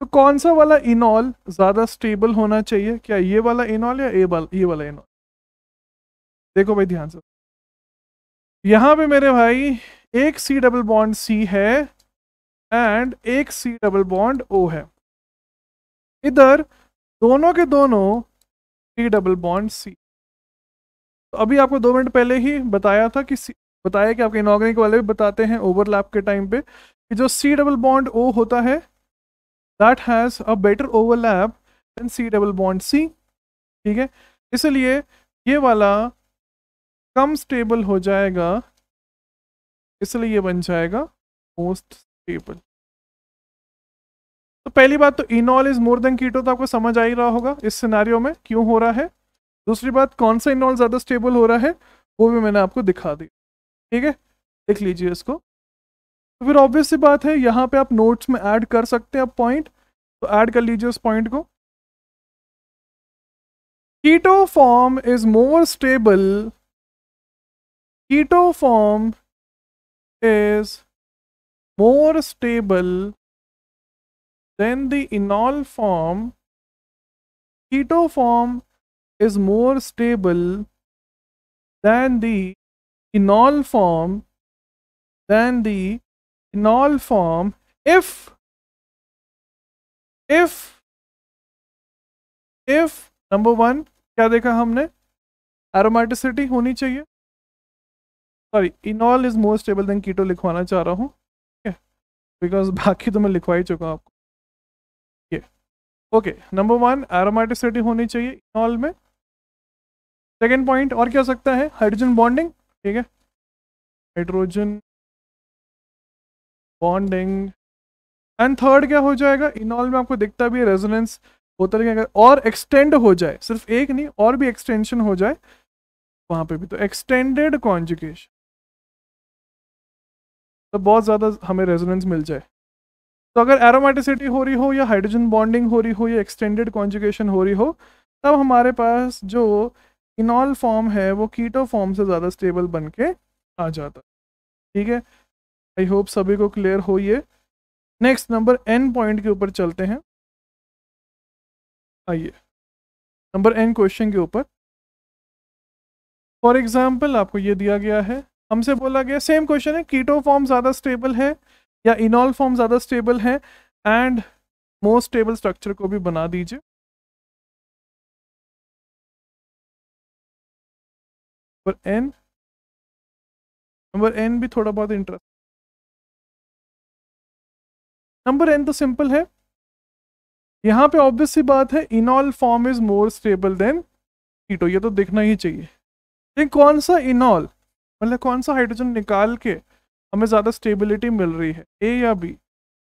तो कौन सा वाला इनॉल ज़्यादा स्टेबल होना चाहिए क्या ये वाला इनॉल या ए वाला ये वाला इनॉल देखो भाई ध्यान से यहां पे मेरे भाई एक सी डबल बॉन्ड सी है एंड एक सी डबल बॉन्ड ओ है इधर दोनों के दोनों सी डबल बॉन्ड सी तो अभी आपको दो मिनट पहले ही बताया था कि C, बताया कि आपके इनॉग्रिक वाले भी बताते हैं ओवरलैप के टाइम पे कि जो सी डबल बॉन्ड ओ होता है that has a better overlap than C double bond C ठीक है इसलिए ये वाला कम स्टेबल हो जाएगा इसलिए ये बन जाएगा मोस्ट स्टेबल तो पहली बात तो इनॉल इज मोर देन कीटो तो आपको समझ आ ही रहा होगा इस सिनेरियो में क्यों हो रहा है दूसरी बात कौन सा इनॉल ज़्यादा स्टेबल हो रहा है वो भी मैंने आपको दिखा दी ठीक है देख लीजिए इसको तो फिर ऑब्वियस सी बात है यहाँ पे आप नोट्स में ऐड कर सकते हैं आप पॉइंट तो ऐड कर लीजिए उस पॉइंट को keto form is more stable keto form is more stable than the enol form keto form is more stable than the enol form than the null form if if if number one क्या देखा हमने aromaticity होनी चाहिए sorry enol is more stable than keto लिखवाना चाह रहा हूँ ठीक है बिकॉज बाकी तो मैं लिखवा ही चुका हूँ आपको ये ओके नंबर वन एरोमेटिसिटी होनी चाहिए इनॉल में सेकेंड पॉइंट और क्या हो सकता है हाइड्रोजन बॉन्डिंग ठीक है हाइड्रोजन बॉन्डिंग एंड थर्ड क्या हो जाएगा इनऑल में आपको दिखता भी है रेजोनेंस होता रहेगा और एक्सटेंड हो जाए सिर्फ एक नहीं और भी एक्सटेंशन हो जाए वहाँ पे भी तो एक्सटेंडेड कॉन्जुकेशन तो बहुत ज़्यादा हमें रेजोनेंस मिल जाए तो अगर एरोमेटिसिटी हो रही हो या हाइड्रोजन बॉन्डिंग हो रही हो या एक्सटेंडेड कॉन्जुकेशन हो रही हो तब हमारे पास जो इनॉल फॉर्म है वो कीटो फॉर्म से ज़्यादा स्टेबल बन के आ जाता ठीक है आई होप सभी को क्लियर हो ये नेक्स्ट नंबर एन पॉइंट के ऊपर चलते हैं आइए नंबर एन क्वेश्चन के ऊपर फॉर एग्जाम्पल आपको ये दिया गया है हमसे बोला गया सेम क्वेश्चन है कीटो फॉर्म ज़्यादा स्टेबल है या इनॉल फॉर्म ज़्यादा स्टेबल है एंड मोस्ट स्टेबल स्ट्रक्चर को भी बना दीजिए नंबर एन नंबर एन भी थोड़ा बहुत इंटरेस्ट नंबर एन तो सिंपल है यहाँ पे ऑब्वियस सी बात है enol form is more stable than keto ये तो दिखना ही चाहिए लेकिन कौन सा इनॉल मतलब कौन सा हाइड्रोजन निकाल के हमें ज़्यादा स्टेबिलिटी मिल रही है ए या बी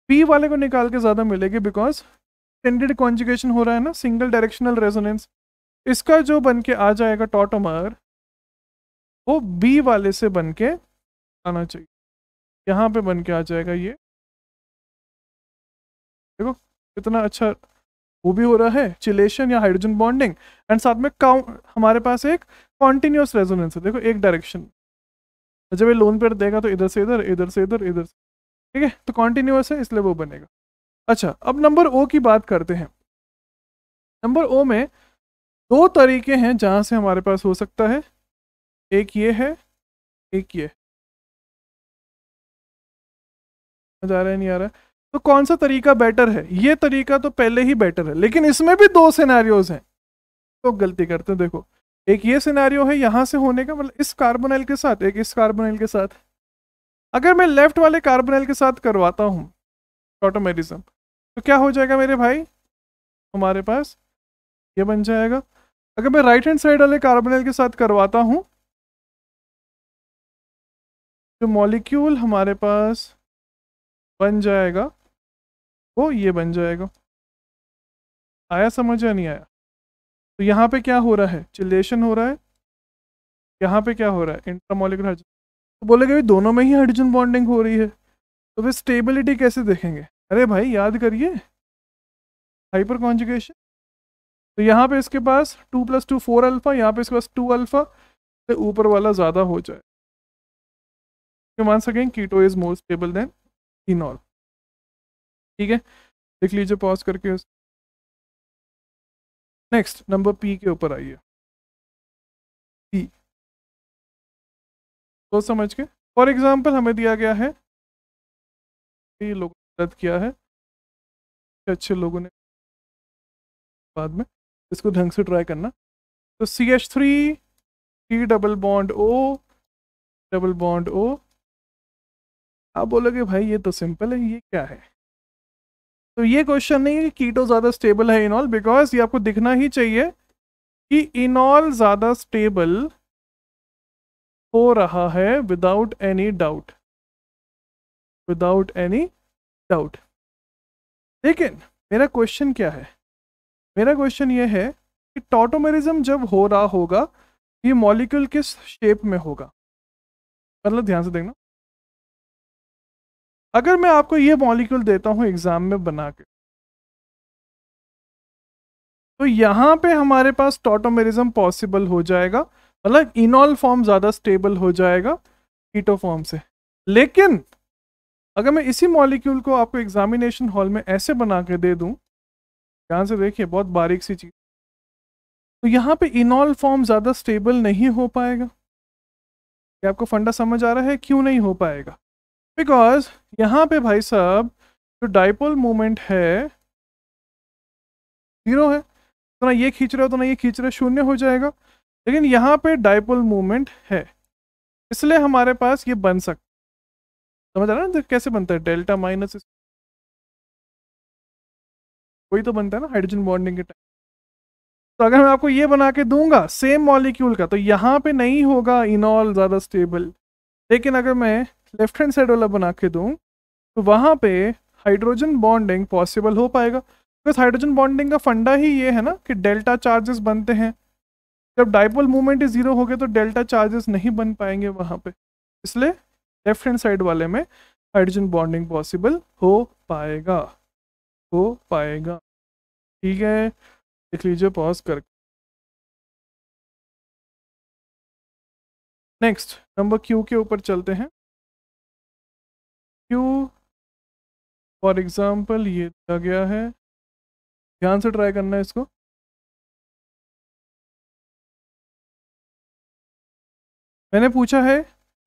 पी वाले को निकाल के ज़्यादा मिलेगी बिकॉज टेंडेड कॉन्जुगेशन हो रहा है ना सिंगल डायरेक्शनल रेजोनेंस इसका जो बन के आ जाएगा टॉटोमर वो बी वाले से बन के आना चाहिए यहाँ पे बन के आ जाएगा ये देखो कितना अच्छा वो भी हो रहा है चिलेशन या हाइड्रोजन बॉन्डिंग एंड साथ में काउंट हमारे पास एक कॉन्टिन्यूस रेजोनेंस है देखो एक डायरेक्शन जब ये लोन पेयर देगा तो इधर से इधर इधर से इधर इधर से ठीक है तो कॉन्टिन्यूस है इसलिए वो बनेगा अच्छा अब नंबर ओ की बात करते हैं नंबर ओ में दो तरीके हैं जहाँ से हमारे पास हो सकता है एक ये है एक ये जा रहा है नहीं आ रहा तो कौन सा तरीका बेटर है ये तरीका तो पहले ही बेटर है लेकिन इसमें भी दो सिनारियोज हैं तो गलती करते हैं देखो एक ये सिनारियो है यहाँ से होने का मतलब इस कार्बोनल के साथ एक इस कार्बोनल के साथ अगर मैं लेफ्ट वाले कार्बोनल के साथ करवाता हूँ ऑटोमेटिज्म तो क्या हो जाएगा मेरे भाई हमारे पास ये बन जाएगा अगर मैं राइट हैंड साइड वाले कार्बोनल के साथ करवाता हूँ जो मॉलिक्यूल हमारे पास बन जाएगा वो ये बन जाएगा आया समझ या नहीं आया तो यहाँ पे क्या हो रहा है चिलेशन हो रहा है यहाँ पे क्या हो रहा है इंट्रामोलिकुलर हाइड्रोजन तो बोले भाई दोनों में ही हाइड्रोजन बॉन्डिंग हो रही है तो फिर स्टेबिलिटी कैसे देखेंगे अरे भाई याद करिए हाइपर कॉन्जुगेशन तो यहाँ पे इसके पास two plus two four alpha यहाँ पे इसके पास टू अल्फ़ा से ऊपर वाला ज़्यादा हो जाए मान सकें keto is more stable than enol ठीक है देख लीजिए पॉज करके उस नेक्स्ट नंबर पी के ऊपर आइए पी तो समझ के फॉर एग्जाम्पल हमें दिया गया है ये लोगों ने रद्द किया है अच्छे लोगों ने बाद में इसको ढंग से ट्राई करना तो C H three T double bond O double bond O आप बोलोगे भाई ये तो सिंपल है ये क्या है तो ये क्वेश्चन नहीं है कि कीटो ज़्यादा स्टेबल है इनऑल बिकॉज ये आपको दिखना ही चाहिए कि इनऑल ज़्यादा स्टेबल हो रहा है without any doubt without any doubt लेकिन मेरा क्वेश्चन क्या है मेरा क्वेश्चन ये है कि टोटोमेरिज्म जब हो रहा होगा ये मॉलिक्यूल किस शेप में होगा मतलब ध्यान से देखना अगर मैं आपको ये मॉलिक्यूल देता हूँ एग्ज़ाम में बना के तो यहाँ पे हमारे पास टोटोमेरिज्म पॉसिबल हो जाएगा मतलब इनॉल फॉर्म ज़्यादा स्टेबल हो जाएगा कीटो फॉर्म से लेकिन अगर मैं इसी मॉलिक्यूल को आपको एग्जामिनेशन हॉल में ऐसे बना के दे दूँ ध्यान से देखिए बहुत बारीक सी चीज़ तो यहाँ पे इनॉल फॉर्म ज़्यादा स्टेबल नहीं हो पाएगा क्या आपको फंडा समझ आ रहा है क्यों नहीं हो पाएगा बिकॉज यहाँ पे भाई साहब जो डाइपोल मोमेंट है जीरो है तो ना ये खींच रहा हो तो ना ये खींच रहे शून्य हो जाएगा लेकिन यहाँ पे डाइपोल मोमेंट है इसलिए हमारे पास ये बन सकता समझ आ रहा ना तो कैसे बनता है डेल्टा माइनस वही तो बनता है ना हाइड्रोजन बॉन्डिंग के टाइम तो अगर मैं आपको ये बना के दूंगा सेम मॉलिक्यूल का तो यहाँ पे नहीं होगा इनऑल ज़्यादा स्टेबल लेकिन अगर मैं लेफ्ट हैंड साइड वाला बना के दूँ तो वहाँ पे हाइड्रोजन बॉन्डिंग पॉसिबल हो पाएगा बिकॉज हाइड्रोजन बॉन्डिंग का फंडा ही ये है ना कि डेल्टा चार्जेस बनते हैं जब डाइपोल मूवमेंट ज़ीरो हो गए तो डेल्टा चार्जेस नहीं बन पाएंगे वहाँ पे इसलिए लेफ्ट हैंड साइड वाले में हाइड्रोजन बॉन्डिंग पॉसिबल हो पाएगा हो पाएगा ठीक है देख लीजिए पॉज कर नेक्स्ट नंबर क्यू के ऊपर चलते हैं क्यू फॉर एग्जाम्पल ये दिया गया है ध्यान से ट्राई करना है इसको मैंने पूछा है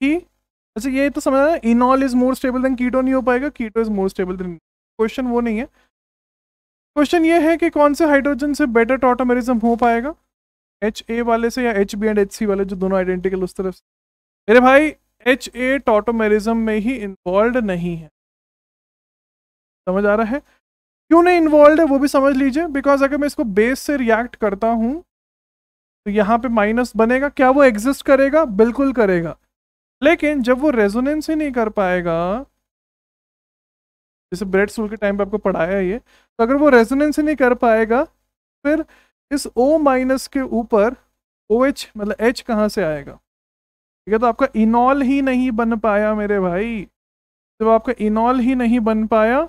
कि अच्छा ये तो समझ आया enol is more stable than keto नहीं हो पाएगा keto is more stable than question वो नहीं है क्वेश्चन ये है कि कौन से हाइड्रोजन से बेटर टॉटोमेरिज्म हो पाएगा एच ए वाले से या H B and H C वाले जो दोनों आइडेंटिकल उस तरफ से मेरे भाई एच ए टोटोमेरिज्म में ही इन्वॉल्व नहीं है समझ आ रहा है क्यों नहीं इन्वॉल्व है वो भी समझ लीजिए बिकॉज अगर मैं इसको बेस से रिएक्ट करता हूँ तो यहाँ पे माइनस बनेगा क्या वो एग्जिस्ट करेगा बिल्कुल करेगा लेकिन जब वो रेजोनेंस ही नहीं कर पाएगा जैसे ब्रेड स्कूल के टाइम पे आपको पढ़ाया ये तो अगर वो रेजोनेंस ही नहीं कर पाएगा फिर इस ओ माइनस के ऊपर ओ OH, एच मतलब एच कहाँ से आएगा ठीक है तो आपका इनॉल ही नहीं बन पाया मेरे भाई जब तो आपका इनॉल ही नहीं बन पाया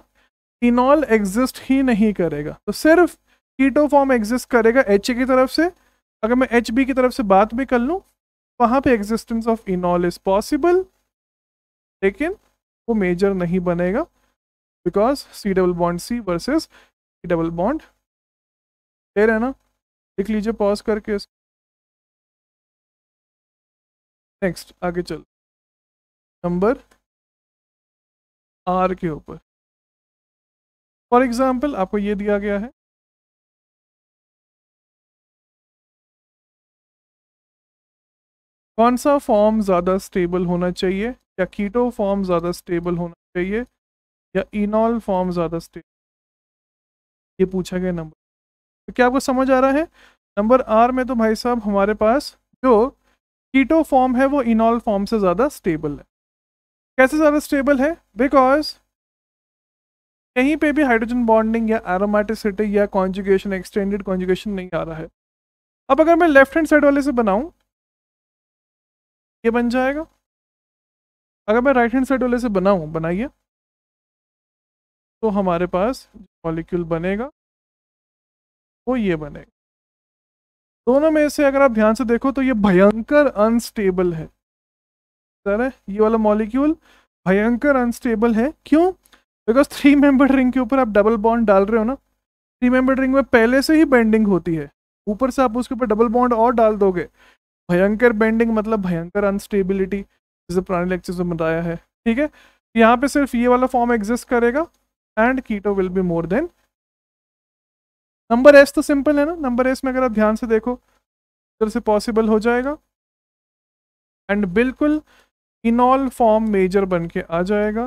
इनॉल एग्जिस्ट ही नहीं करेगा तो सिर्फ कीटो फॉर्म एग्जिस्ट करेगा एच की तरफ से अगर मैं एच की तरफ से बात भी कर लूँ वहाँ पे existence of enol is possible लेकिन वो मेजर नहीं बनेगा because C double bond C versus C double bond ले है ना लिख लीजिए पॉज करके इसको नेक्स्ट आगे चल नंबर आर के ऊपर फॉर एग्जाम्पल आपको ये दिया गया है कौन सा फॉर्म ज़्यादा स्टेबल होना चाहिए या कीटो फॉर्म ज़्यादा स्टेबल होना चाहिए या इनॉल फॉर्म ज़्यादा स्टेबल ये पूछा गया नंबर तो क्या आपको समझ आ रहा है नंबर आर में तो भाई साहब हमारे पास जो कीटो फॉर्म है वो इनॉल फॉर्म से ज़्यादा स्टेबल है कैसे ज़्यादा स्टेबल है बिकॉज कहीं पे भी हाइड्रोजन बॉन्डिंग या एरोमेटिसिटी या कॉन्जुगेशन एक्सटेंडेड कॉन्जुगेशन नहीं आ रहा है अब अगर मैं लेफ्ट हैंड साइड वाले से बनाऊं ये बन जाएगा अगर मैं राइट हैंड साइड वाले से बनाऊं बनाइए तो हमारे पास मॉलिक्यूल बनेगा वो ये बनेगा दोनों में से अगर आप ध्यान से देखो तो ये भयंकर अनस्टेबल है सर ये वाला मॉलिक्यूल भयंकर अनस्टेबल है क्यों बिकॉज थ्री मेंबर रिंग के ऊपर आप डबल बॉन्ड डाल रहे हो ना थ्री मेंबर रिंग में पहले से ही बेंडिंग होती है ऊपर से आप उसके ऊपर डबल बॉन्ड और डाल दोगे भयंकर बेंडिंग मतलब भयंकर अनस्टेबिलिटी जिसे पुराने लेक्चर में बताया है ठीक है यहाँ पे सिर्फ ये वाला फॉर्म एग्जिस्ट करेगा and keto will be more than number S तो सिंपल है ना नंबर एस में अगर आप ध्यान से देखो इधर से पॉसिबल हो जाएगा एंड बिल्कुल इनॉल फॉर्म मेजर बन के आ जाएगा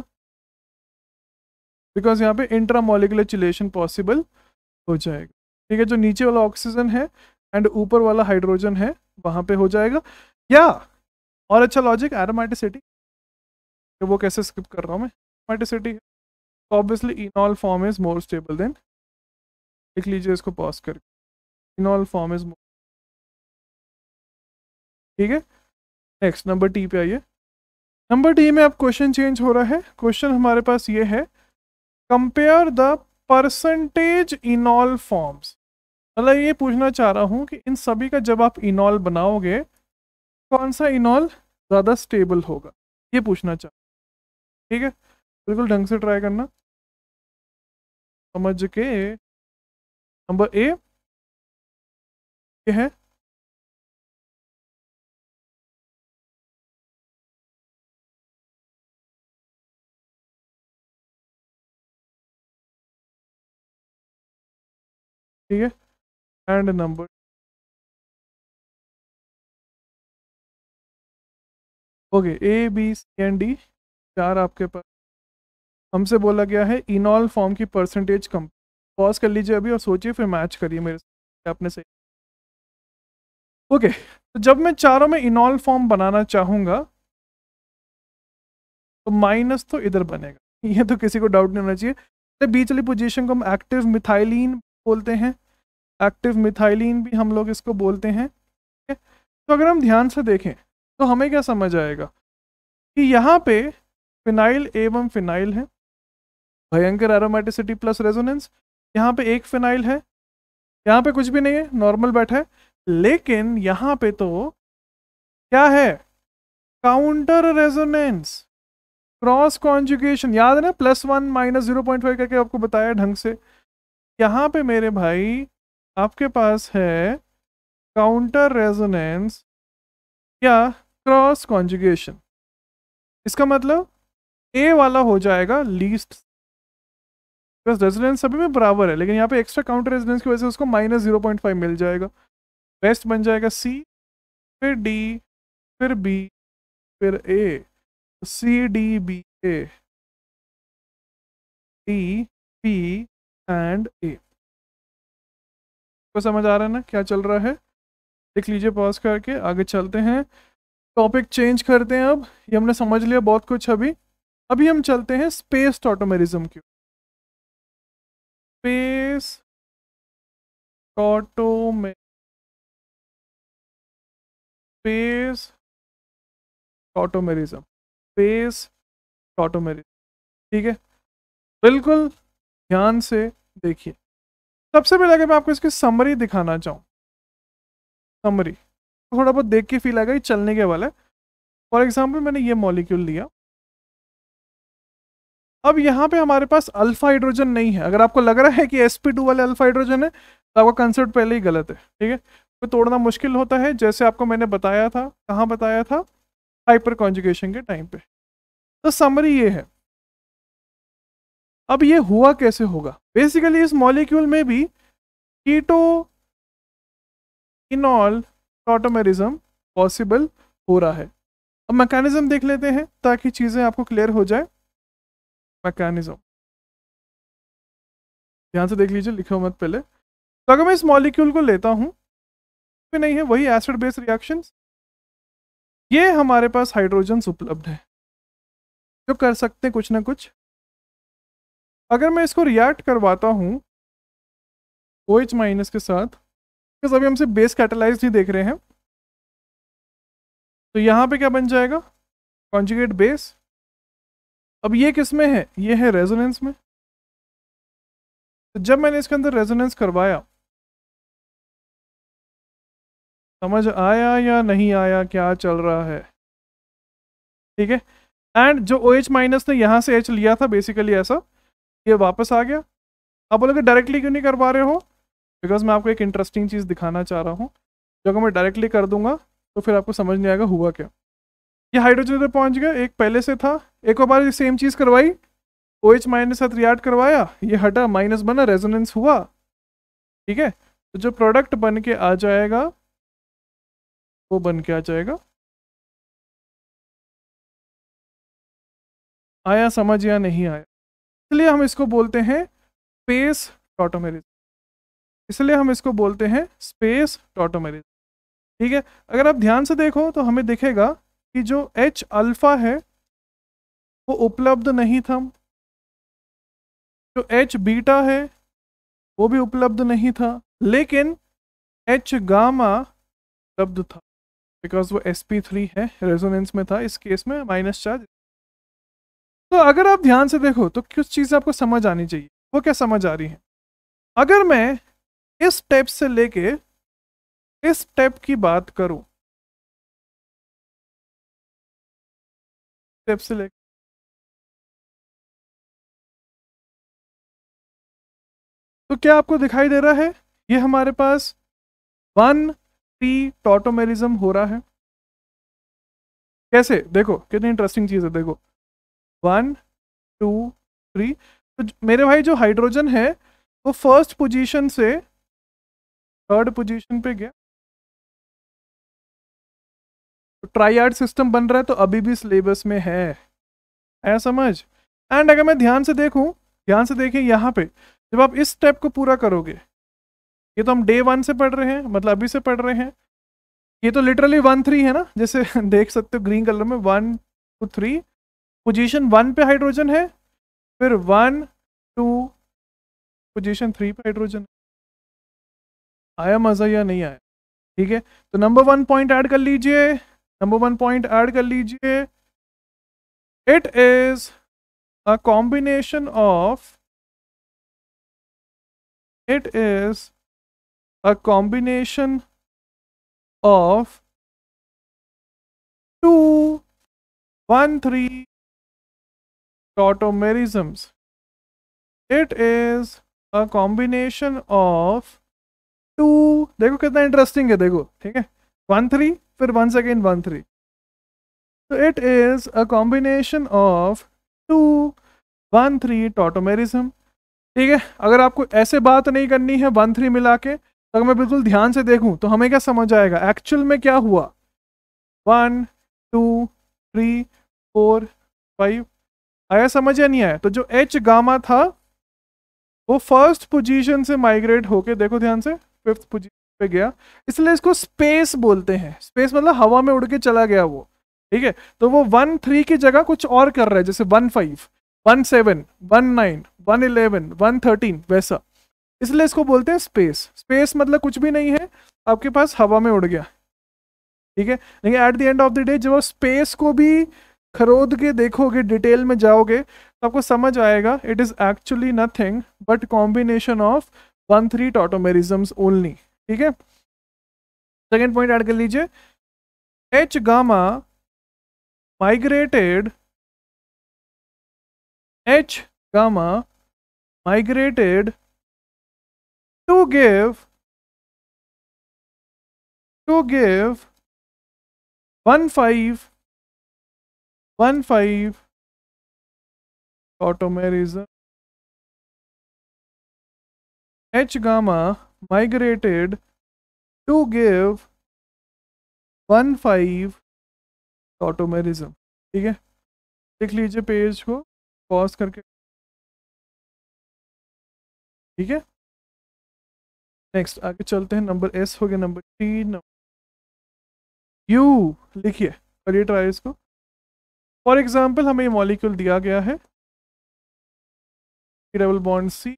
बिकॉज यहाँ पे इंट्रामोलिकुलर चिलेशन पॉसिबल हो जाएगा ठीक है जो नीचे वाला ऑक्सीजन है एंड ऊपर वाला हाइड्रोजन है वहाँ पे हो जाएगा या और अच्छा लॉजिक एरोमेटिसिटी तो वो कैसे स्किप कर रहा हूँ मैं aromaticity obviously enol form is more stable than लिख लीजिए इसको पॉज करके इनऑल फॉर्म इज ठीक है नेक्स्ट नंबर टी पे आइए नंबर टी में अब क्वेश्चन चेंज हो रहा है क्वेश्चन हमारे पास ये है compare the percentage enol forms मतलब ये पूछना चाह रहा हूँ कि इन सभी का जब आप इनॉल बनाओगे कौन सा इनॉल ज़्यादा स्टेबल होगा ये पूछना चाह ठीक है बिल्कुल ढंग से ट्राई करना समझ के नंबर ए ये है ठीक है and number okay A B C and D चार आपके पास हमसे बोला गया है इनॉल फॉर्म की परसेंटेज कम पॉज कर लीजिए अभी और सोचिए फिर मैच करिए मेरे साथ आपने सही ओके तो जब मैं चारों में इनॉल फॉर्म बनाना चाहूंगा तो माइनस तो इधर बनेगा ये तो किसी को डाउट नहीं होना चाहिए तो बीच वाली पोजीशन को हम एक्टिव मिथाइलिन बोलते हैं एक्टिव मिथाइलिन भी हम लोग इसको बोलते हैं तो अगर हम ध्यान से देखें तो हमें क्या समझ आएगा कि यहाँ पे फिनाइल एवं फिनाइल है भयंकर एरोमेटिसिटी प्लस रेजोनेंस यहाँ पे एक फिनाइल है यहाँ पे कुछ भी नहीं है नॉर्मल बैठा है लेकिन यहाँ पे तो क्या है काउंटर रेजोनेंस क्रॉस कॉन्जुगेशन याद है ना plus one minus zero point five करके आपको बताया ढंग से यहाँ पे मेरे भाई आपके पास है काउंटर रेजोनेंस या क्रॉस कॉन्जुगेशन इसका मतलब ए वाला हो जाएगा लीस्ट प्लस रेजिडेंस सभी में बराबर है लेकिन यहाँ पे एक्स्ट्रा काउंटर रेजिडेंस की वजह से उसको माइनस जीरो पॉइंट फाइव मिल जाएगा बेस्ट बन जाएगा सी फिर डी फिर बी फिर A C D B A D P and A को समझ आ रहा है ना क्या चल रहा है लिख लीजिए पॉज करके आगे चलते हैं टॉपिक चेंज करते हैं अब ये हमने समझ लिया बहुत कुछ अभी अभी हम चलते हैं स्पेस ऑटोमेरिज्म की space में स्पेस ऑटोमेरिज्म स्पेस ऑटोमेरिज्म ठीक है बिल्कुल ध्यान से देखिए सबसे पहले अगर मैं आपको इसकी समरी दिखाना चाहूँ समरी थोड़ा बहुत देख के फील आएगा ये चलने के वाला है फॉर एग्जाम्पल मैंने ये मॉलिक्यूल लिया अब यहाँ पे हमारे पास अल्फा हाइड्रोजन नहीं है अगर आपको लग रहा है कि एस वाले अल्फा हाइड्रोजन है तो आपका कंसेप्ट पहले ही गलत है ठीक है तो तोड़ना मुश्किल होता है जैसे आपको मैंने बताया था कहाँ बताया था हाइपर कॉन्जुगेशन के टाइम पे तो समरी ये है अब ये हुआ कैसे होगा बेसिकली इस मॉलिक्यूल में भी कीटो इनॉल टोटोमेरिज्म पॉसिबल हो रहा है अब मैकेनिज्म देख लेते हैं ताकि चीज़ें आपको क्लियर हो जाए मैकेनिज्म ध्यान से देख लीजिए लिखो मत पहले तो अगर मैं इस मॉलिक्यूल को लेता हूँ नहीं है वही एसिड बेस रिएक्शन ये हमारे पास हाइड्रोजन उपलब्ध है जो कर सकते हैं कुछ ना कुछ अगर मैं इसको रिएक्ट करवाता हूँ ओ एच माइनस के साथ बिकॉज अभी हमसे बेस कैटेलाइज ही देख रहे हैं तो यहाँ पे क्या बन जाएगा कॉन्जुगेट बेस अब ये किस में है ये है रेजोनेंस में तो जब मैंने इसके अंदर रेजोनेंस करवाया समझ आया या नहीं आया क्या चल रहा है ठीक है एंड जो ओ एच माइनस ने यहाँ से एच लिया था बेसिकली ऐसा ये वापस आ गया आप बोलोगे डायरेक्टली क्यों नहीं कर पा रहे हो बिकॉज मैं आपको एक इंटरेस्टिंग चीज़ दिखाना चाह रहा हूँ जो अगर मैं डायरेक्टली कर दूंगा तो फिर आपको समझ नहीं आएगा हुआ क्या ये हाइड्रोजन पहुँच गया एक पहले से था एक और बार सेम चीज़ करवाई ओ एच माइनस साथ रियाड करवाया ये हटा माइनस बना रेजोनेंस हुआ ठीक है तो जो प्रोडक्ट बन के आ जाएगा वो बन के आ जाएगा आया समझ या नहीं आया इसलिए हम इसको बोलते हैं स्पेस टॉटोमेरिज इसलिए हम इसको बोलते हैं स्पेस टॉटोमेरिज ठीक है अगर आप ध्यान से देखो तो हमें दिखेगा कि जो एच अल्फ़ा है वो उपलब्ध नहीं था जो एच बीटा है वो भी उपलब्ध नहीं था लेकिन एच गामा उपलब्ध था बिकॉज वो एस पी थ्री है रेजोनेंस में था इस केस में माइनस चार्ज तो अगर आप ध्यान से देखो तो किस चीज आपको समझ आनी चाहिए वो क्या समझ आ रही है अगर मैं इस स्टेप से लेके इस स्टेप की बात करूं स्टेप से लेके तो क्या आपको दिखाई दे रहा है ये हमारे पास वन टी टोटोमेरिज्म हो रहा है कैसे देखो कितनी इंटरेस्टिंग चीज़ है देखो वन टू थ्री तो मेरे भाई जो हाइड्रोजन है वो फर्स्ट पोजीशन से थर्ड पोजीशन पे गया तो ट्राइयार्ड सिस्टम बन रहा है तो अभी भी सिलेबस में है आया समझ एंड अगर मैं ध्यान से देखूं ध्यान से देखें यहाँ पे जब आप इस स्टेप को पूरा करोगे ये तो हम डे वन से पढ़ रहे हैं मतलब अभी से पढ़ रहे हैं ये तो लिटरली वन थ्री है ना जैसे देख सकते हो ग्रीन कलर में one two three position one पे हाइड्रोजन है फिर वन टू पोजीशन थ्री पे हाइड्रोजन आया मज़ा या नहीं आया ठीक है तो नंबर वन पॉइंट ऐड कर लीजिए नंबर वन पॉइंट ऐड कर लीजिए it is a combination of it is a combination of two one three tautomerisms it is a combination of two देखो कितना interesting है देखो ठीक है one three फिर once again one three so it is a combination of two one three tautomerism ठीक है अगर आपको ऐसे बात नहीं करनी है वन थ्री मिला के तो अगर मैं बिल्कुल ध्यान से देखूं तो हमें क्या समझ आएगा एक्चुअल में क्या हुआ one two three four five आया समझ या नहीं आया तो जो एच गामा था वो फर्स्ट पोजीशन से माइग्रेट होके देखो ध्यान से फिफ्थ पोजीशन पे गया इसलिए इसको स्पेस बोलते हैं स्पेस मतलब हवा में उड़ के चला गया वो ठीक है तो वो वन थ्री की जगह कुछ और कर रहा है जैसे one five one seven one nine one eleven one thirteen वैसा इसलिए इसको बोलते हैं स्पेस स्पेस मतलब कुछ भी नहीं है आपके पास हवा में उड़ गया ठीक है लेकिन at the end of the day जब आप स्पेस को भी खरोद के देखोगे डिटेल में जाओगे तो आपको समझ आएगा it is actually nothing but combination of one three tautomerisms only ठीक है सेकेंड पॉइंट ऐड कर लीजिए H gamma migrated H gamma migrated to give to give one five one five automerism H gamma migrated to give one five automerism ठीक है देख लीजिए page को pause करके ठीक है नेक्स्ट आगे चलते हैं नंबर एस हो गया नंबर टी नंबर यू लिखिए करिए ट्राई इसको फॉर एग्जांपल हमें ये मॉलिक्यूल दिया गया है double bond C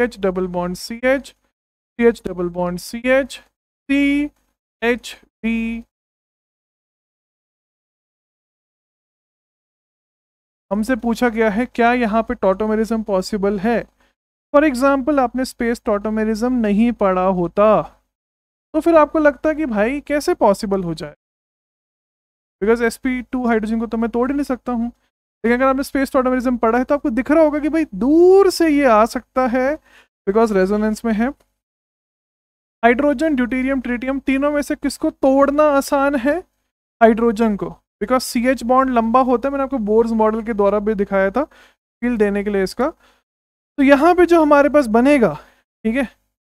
H double bond C H C H double bond C H C H D हमसे पूछा गया है क्या यहाँ पे टोटोमेरिज्म पॉसिबल है फॉर एग्जाम्पल आपने स्पेस टोटोमेरिज्म नहीं पढ़ा होता तो फिर आपको लगता है कि भाई कैसे पॉसिबल हो जाए because S P two hydrogen को तो मैं तोड़ ही नहीं सकता हूँ लेकिन अगर आपने स्पेस टोटोमेरिज्म पढ़ा है तो आपको दिख रहा होगा कि भाई दूर से ये आ सकता है बिकॉज रेजोनेंस में है हाइड्रोजन ड्यूटीरियम ट्रिटियम तीनों में से किसको तोड़ना आसान है हाइड्रोजन को बिकॉज सी एच बॉन्ड लंबा होता है मैंने आपको बोर्स मॉडल के द्वारा भी दिखाया था फील देने के लिए इसका तो यहाँ पे जो हमारे पास बनेगा ठीक है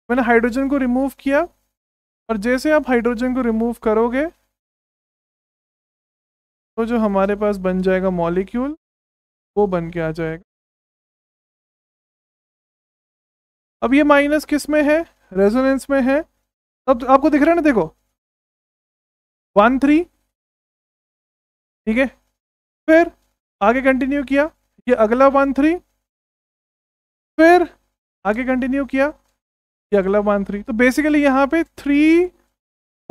मैंने हाइड्रोजन को रिमूव किया और जैसे आप हाइड्रोजन को रिमूव करोगे तो जो हमारे पास बन जाएगा मॉलिक्यूल वो बन के आ जाएगा अब ये माइनस किस में है रेजोनेंस में है अब आपको दिख रहा है ना देखो वन थ्री ठीक है फिर आगे कंटिन्यू किया ये अगला वन थ्री फिर आगे कंटिन्यू किया ये अगला वन थ्री तो बेसिकली यहाँ पे थ्री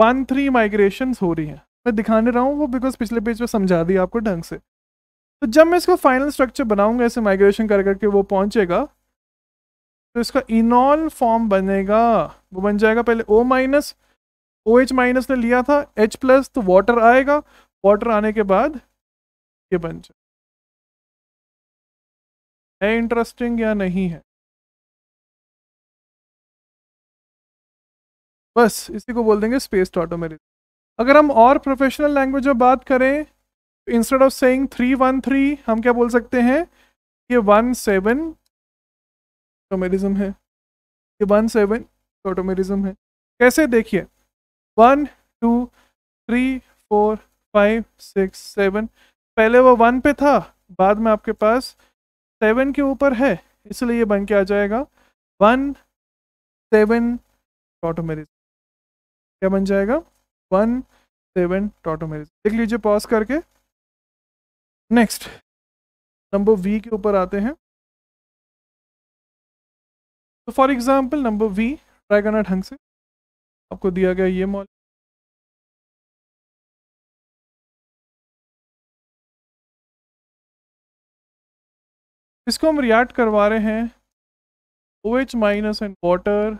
वन थ्री माइग्रेशन हो रही हैं मैं दिखाने रहा हूँ वो बिकॉज पिछले पेज पे समझा दिया आपको ढंग से तो जब मैं इसको फाइनल स्ट्रक्चर बनाऊंगा ऐसे माइग्रेशन कर करके वो पहुंचेगा तो इसका इनॉल फॉर्म बनेगा वो बन जाएगा पहले O minus O H minus ने लिया था एच प्लस तो वाटर आएगा वाटर आने के बाद ये बन जाए है इंटरेस्टिंग या नहीं है बस इसी को बोल देंगे स्पेस ऑटोमेरिज अगर हम और प्रोफेशनल लैंग्वेज में बात करें तो instead of saying three one three हम क्या बोल सकते हैं ये वन सेवन ऑटोमेरिज्म है ये वन सेवन ऑटोमेरिज्म है कैसे देखिए one two three four five six seven पहले वो वन पे था बाद में आपके पास सेवन के ऊपर है इसलिए ये बन के आ जाएगा वन सेवन टॉटोमेरिज क्या बन जाएगा वन सेवन टॉटोमेरिज देख लीजिए पॉज करके नेक्स्ट नंबर वी के ऊपर आते हैं तो for example number V try करना ढंग से आपको दिया गया ये मॉल इसको हम रिएक्ट करवा रहे हैं O H minus and water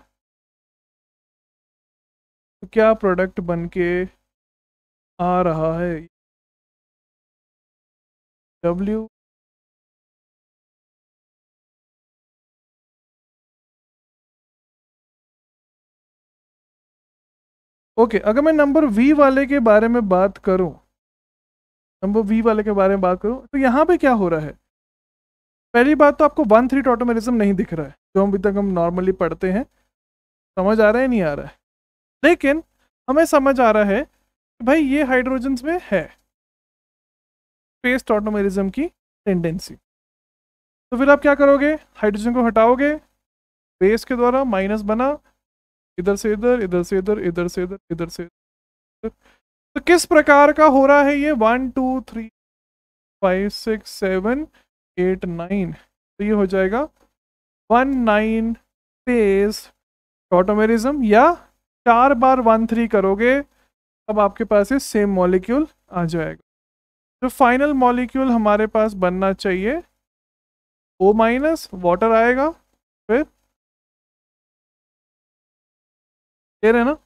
तो क्या प्रोडक्ट बन के आ रहा है डब्ल्यू ओके okay, अगर मैं नंबर वी वाले के बारे में बात करूं नंबर वी वाले के बारे में बात करूं तो यहाँ पे क्या हो रहा है पहली बात तो आपको वन थ्री ऑटोमेरिज्म नहीं दिख रहा है जो हम अभी तक हम नॉर्मली पढ़ते हैं समझ आ रहा है नहीं आ रहा है लेकिन हमें समझ आ रहा है कि भाई ये हाइड्रोजन्स में है पेस्ट ऑटोमेरिज्म की टेंडेंसी तो फिर आप क्या करोगे हाइड्रोजन को हटाओगे बेस के द्वारा माइनस बना इधर से इधर इधर से इधर इधर से इधर इधर से इधर तो किस प्रकार का हो रहा है ये one two three five six seven eight nine तो ये हो जाएगा वन नाइन स्पेस ऑटोमेरिज्म या चार बार वन थ्री करोगे तब आपके पास ये सेम मॉलिक्यूल आ जाएगा तो फाइनल मॉलिक्यूल हमारे पास बनना चाहिए ओ माइनस वाटर आएगा फिर क्लियर रहे ना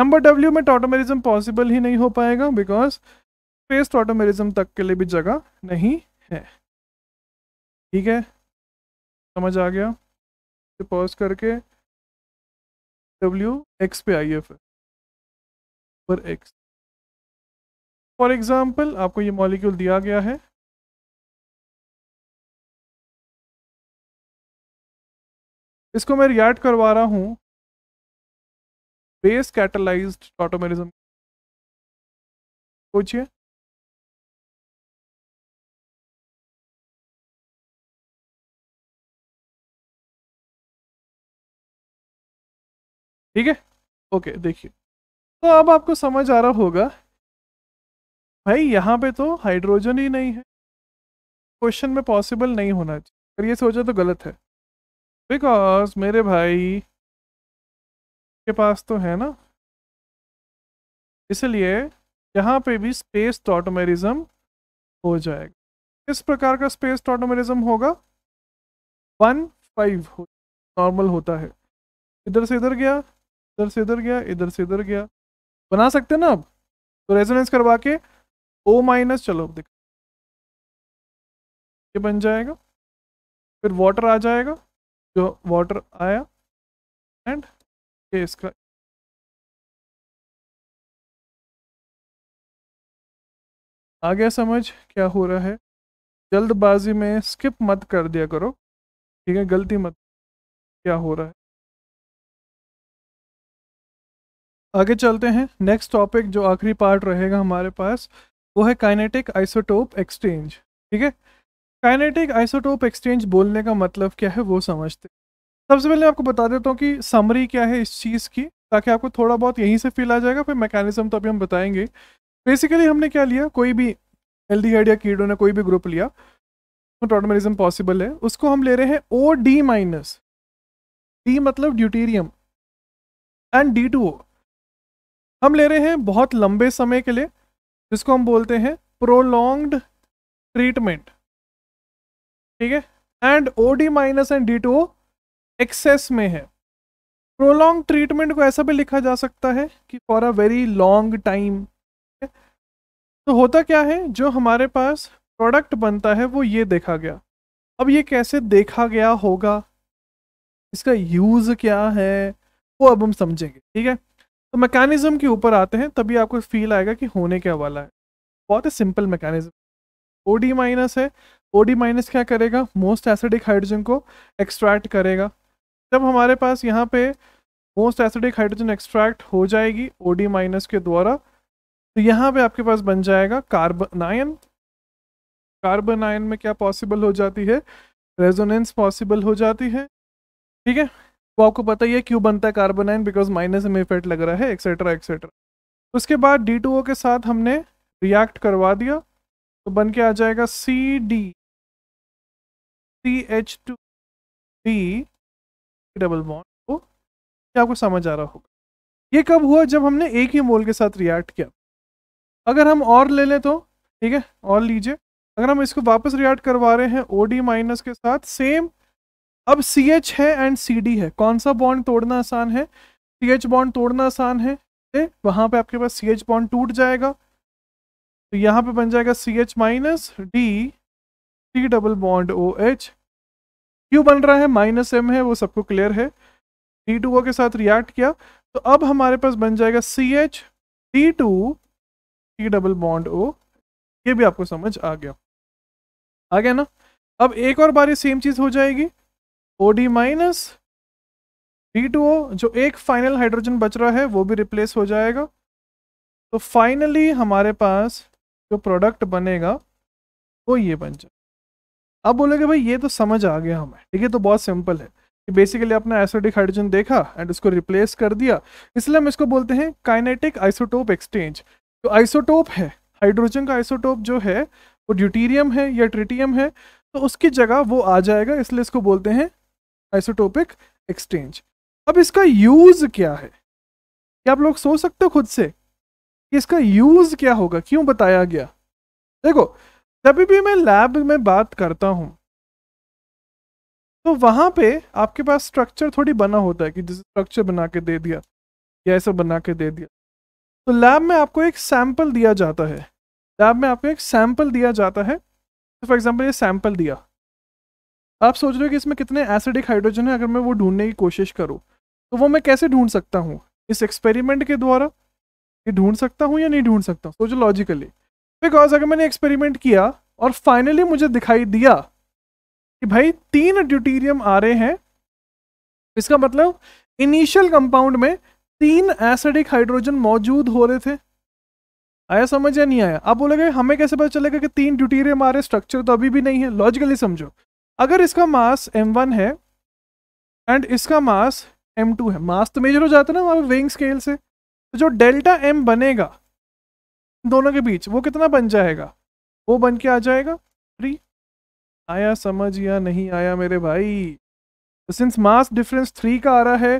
नंबर डब्ल्यू में टॉटोमेरिज्म तो पॉसिबल ही नहीं हो पाएगा बिकॉज स्पेस टॉटोमेरिज्म तक के लिए भी जगह नहीं है ठीक है समझ आ गया तो पॉज करके डब्ल्यू एक्स पे आइए फिर पर एक्स फॉर एग्ज़ाम्पल आपको ये मॉलिक्यूल दिया गया है इसको मैं रियाड करवा रहा हूँ बेस कैटलाइज्ड ऑटोमेरिज्म सोचिए ठीक है ओके देखिए तो अब आपको समझ आ रहा होगा भाई यहाँ पे तो हाइड्रोजन ही नहीं है क्वेश्चन में पॉसिबल नहीं होना चाहिए अगर ये सोचा तो गलत है बिकॉज मेरे भाई के पास तो है ना इसलिए यहाँ पे भी स्पेस टॉटोमेरिज्म हो जाएगा किस प्रकार का स्पेस टॉटोमेरिज्म होगा वन फाइव हो नॉर्मल होता है इधर से इधर गया इधर से इधर गया इधर से इधर गया बना सकते हैं ना आप तो रेजोनेंस करवा के ओ माइनस चलो देखो ये बन जाएगा फिर वाटर आ जाएगा जो वाटर आया एंड ये इसका आ गया समझ क्या हो रहा है जल्दबाजी में स्किप मत कर दिया करो ठीक है गलती मत क्या हो रहा है आगे चलते हैं नेक्स्ट टॉपिक जो आखिरी पार्ट रहेगा हमारे पास वो है काइनेटिक आइसोटोप एक्सचेंज ठीक है काइनेटिक आइसोटोप एक्सचेंज बोलने का मतलब क्या है वो समझते सबसे पहले आपको बता देता हूँ कि समरी क्या है इस चीज़ की ताकि आपको थोड़ा बहुत यहीं से फील आ जाएगा फिर मैकेनिज्म तो अभी हम बताएंगे बेसिकली हमने क्या लिया कोई भी एल या कीडो ने कोई भी ग्रुप लिया टॉटमेरिज्म पॉसिबल है उसको हम ले रहे हैं ओ डी माइनस डी मतलब deuterium and D two O हम ले रहे हैं बहुत लंबे समय के लिए जिसको हम बोलते हैं प्रोलॉन्ग्ड ट्रीटमेंट ठीक है and O D minus and D two O excess में है प्रोलॉन्ग ट्रीटमेंट को ऐसा भी लिखा जा सकता है कि for a very long time तो होता क्या है जो हमारे पास प्रोडक्ट बनता है वो ये देखा गया अब ये कैसे देखा गया होगा इसका यूज़ क्या है वो अब हम समझेंगे ठीक है तो मैकेनिज़्म के ऊपर आते हैं तभी आपको फील आएगा कि होने क्या वाला है बहुत ही simple mechanism O D minus है ओ डी माइनस क्या करेगा मोस्ट एसिडिक हाइड्रोजन को एक्सट्रैक्ट करेगा जब हमारे पास यहाँ पे मोस्ट एसिडिक हाइड्रोजन एक्सट्रैक्ट हो जाएगी ओडी माइनस के द्वारा तो यहाँ पे आपके पास बन जाएगा कार्बन आयन कार्बन आयन में क्या पॉसिबल हो जाती है रेजोनेंस पॉसिबल हो जाती है ठीक है आपको पता ही है क्यों बनता है carbanion because minus M effect लग रहा है एक्सेट्रा एक्सेट्रा उसके बाद डी के साथ हमने रिएक्ट करवा दिया तो बन के आ जाएगा C D C H two D double bond तो ये आपको समझ आ रहा होगा ये कब हुआ जब हमने एक ही मोल के साथ रिएक्ट किया अगर हम और ले लें तो ठीक है और लीजिए अगर हम इसको वापस रिएक्ट करवा रहे हैं ओ डी माइनस के साथ सेम अब सी एच है एंड सी डी है कौन सा बॉन्ड तोड़ना आसान है सी एच बॉन्ड तोड़ना आसान है ए, वहां पे आपके पास सी एच बॉन्ड टूट जाएगा तो यहाँ पे बन जाएगा C H minus D C double bond O H क्यू बन रहा है माइनस एम है वो सबको क्लियर है डी टू ओ के साथ रिएक्ट किया तो अब हमारे पास बन जाएगा C H D two T double bond O ये भी आपको समझ आ गया आ गया ना अब एक और बार ये सेम चीज़ हो जाएगी O D minus D two O जो एक फाइनल हाइड्रोजन बच रहा है वो भी रिप्लेस हो जाएगा तो फाइनली हमारे पास जो प्रोडक्ट बनेगा वो ये बन जाए अब बोलोगे भाई ये तो समझ आ गया हमें ठीक है तो बहुत सिंपल है कि बेसिकली अपना एसोडिक हाइड्रोजन देखा एंड उसको रिप्लेस कर दिया इसलिए हम इसको बोलते हैं काइनेटिक आइसोटोप एक्सचेंज जो आइसोटोप है हाइड्रोजन का आइसोटोप जो है वो ड्यूटीरियम है या ट्रिटियम है तो उसकी जगह वो आ जाएगा इसलिए इसको बोलते हैं आइसोटोपिक एक्सचेंज अब इसका यूज क्या है क्या आप लोग सोच सकते हो खुद से कि इसका यूज क्या होगा क्यों बताया गया देखो जब भी मैं लैब में बात करता हूं तो वहां पे आपके पास स्ट्रक्चर थोड़ी बना होता है कि जैसे स्ट्रक्चर बना के दे दिया या ऐसा बना के दे दिया तो लैब में आपको एक सैंपल दिया जाता है लैब में आपको एक सैंपल दिया जाता है फॉर तो एग्जाम्पल ये सैंपल दिया आप सोच रहे हो कि इसमें कितने एसिडिक हाइड्रोजन है अगर मैं वो ढूंढने की कोशिश करूँ तो वो मैं कैसे ढूंढ सकता हूँ इस एक्सपेरिमेंट के द्वारा ये ढूंढ सकता हूँ या नहीं ढूंढ सकता हूँ सोचो लॉजिकली बिकॉज अगर मैंने एक्सपेरिमेंट किया और फाइनली मुझे दिखाई दिया कि भाई तीन ड्यूटीरियम आ रहे हैं इसका मतलब इनिशियल कंपाउंड में तीन एसिडिक हाइड्रोजन मौजूद हो रहे थे आया समझ या नहीं आया आप बोलोगे हमें कैसे पता चलेगा कि तीन ड्यूटीरियम आ रहे स्ट्रक्चर तो अभी भी नहीं है लॉजिकली समझो अगर इसका मास m1 है एंड इसका मास m2 है मास तो मेजर हो जाता है ना वहाँ वेइंग स्केल से तो जो डेल्टा m बनेगा दोनों के बीच वो कितना बन जाएगा वो बन के आ जाएगा थ्री आया समझ या नहीं आया मेरे भाई तो सिंस मास डिफरेंस थ्री का आ रहा है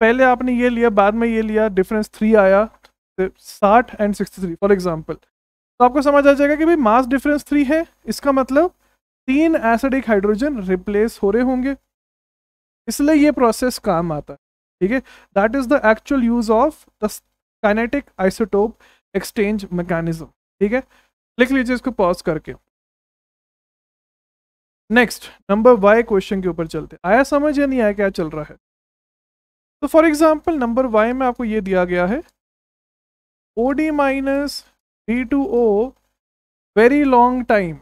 पहले आपने ये लिया बाद में ये लिया डिफरेंस थ्री आया तो साठ and sixty three for example तो आपको समझ आ जाएगा कि भाई मास डिफरेंस थ्री है इसका मतलब तीन एसिडिक हाइड्रोजन रिप्लेस हो रहे होंगे इसलिए ये प्रोसेस काम आता है ठीक है that is the actual use of the kinetic isotope exchange mechanism ठीक है लिख लीजिए इसको पॉज करके नेक्स्ट नंबर वाई क्वेश्चन के ऊपर चलते आया समझ या नहीं आया क्या चल रहा है तो फॉर एग्जांपल नंबर वाई में आपको ये दिया गया है O D minus D two O very long time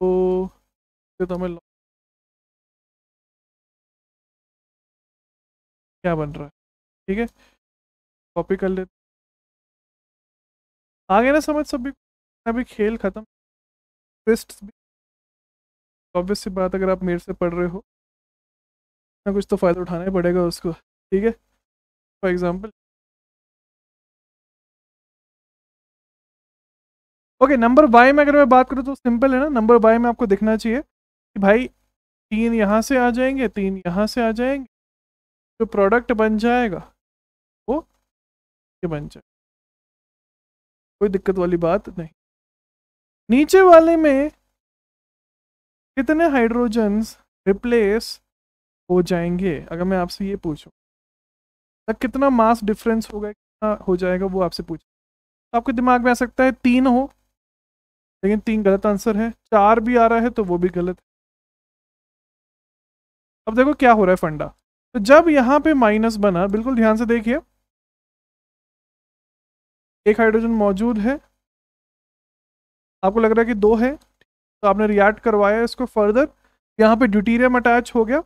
तो हमें क्या बन रहा है ठीक है कॉपी कर लेते आगे ना समझ सब भी अभी खेल ख़त्म भी ऑब्वियस सी बात अगर आप मेरे से पढ़ रहे हो ना कुछ तो फ़ायदा उठाना ही पड़ेगा उसको ठीक है for example okay number Y में अगर मैं बात करूँ तो सिंपल है ना नंबर बाई में आपको देखना चाहिए कि भाई तीन यहाँ से आ जाएंगे तीन यहाँ से आ जाएंगे जो प्रोडक्ट बन जाएगा वो ये बन जाएगा कोई दिक्कत वाली बात नहीं नीचे वाले में कितने हाइड्रोजन्स रिप्लेस हो जाएंगे अगर मैं आपसे ये पूछूं तब कितना मास डिफरेंस होगा कितना हो जाएगा वो आपसे पूछ तो आपके दिमाग में आ सकता है तीन हो लेकिन तीन गलत आंसर है चार भी आ रहा है तो वो भी गलत है अब देखो क्या हो रहा है फंडा तो जब यहाँ पे माइनस बना बिल्कुल ध्यान से देखिए एक हाइड्रोजन मौजूद है आपको लग रहा है कि दो है तो आपने रिएक्ट करवाया इसको फर्दर यहाँ पे ड्यूटीरियम अटैच हो गया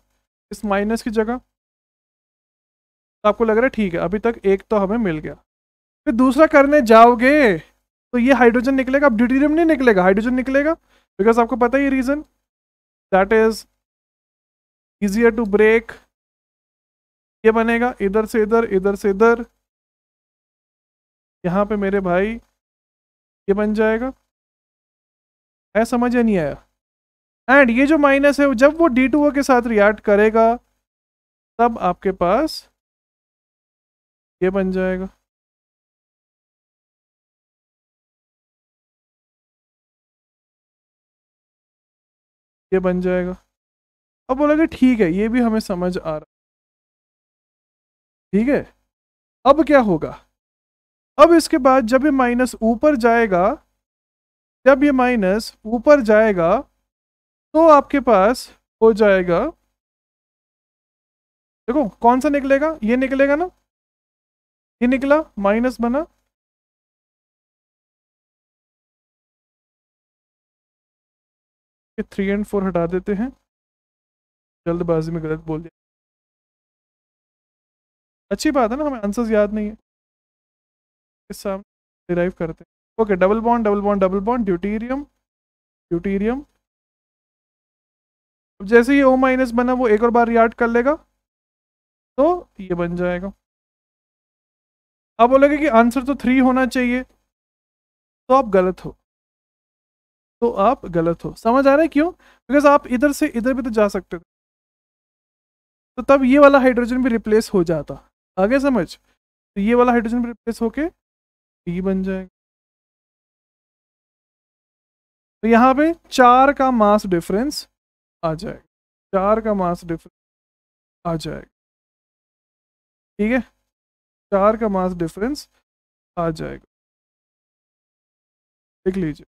इस माइनस की जगह तो आपको लग रहा है ठीक है अभी तक एक तो हमें मिल गया फिर दूसरा करने जाओगे तो ये हाइड्रोजन निकलेगा अब ड्यूटीरियम नहीं निकलेगा हाइड्रोजन निकलेगा बिकॉज आपको पता ही reason that is easier to break ये बनेगा इधर से इधर इधर से इधर यहाँ पे मेरे भाई ये बन जाएगा ऐसा समझ नहीं आया एंड ये जो माइनस है जब वो डी टू के साथ रिएक्ट करेगा तब आपके पास ये बन जाएगा ये बन जाएगा अब बोला कि ठीक है ये भी हमें समझ आ रहा ठीक है अब क्या होगा अब इसके बाद जब ये माइनस ऊपर जाएगा जब ये माइनस ऊपर जाएगा तो आपके पास हो जाएगा देखो कौन सा निकलेगा ये निकलेगा ना ये निकला माइनस बना ये थ्री एंड फोर हटा देते हैं जल्दबाजी में गलत बोल दिया अच्छी बात है ना हमें आंसर्स याद नहीं है इस सामने डिराइव करते हैं okay double bond double bond double bond deuterium deuterium जैसे ही ओ माइनस बना वो एक और बार रियाड कर लेगा तो ये बन जाएगा आप बोलोगे कि आंसर तो थ्री होना चाहिए तो आप गलत हो तो आप गलत हो समझ आ रहा है क्यों बिकॉज आप इधर से इधर भी तो जा सकते थे तो तब ये वाला हाइड्रोजन भी रिप्लेस हो जाता आगे समझ तो ये वाला हाइड्रोजन भी रिप्लेस होके डी बन जाएगा तो यहाँ पे चार का मास डिफरेंस आ जाएगा चार का मास डिफरेंस आ जाएगा ठीक है चार का मास डिफरेंस आ जाएगा लिख लीजिए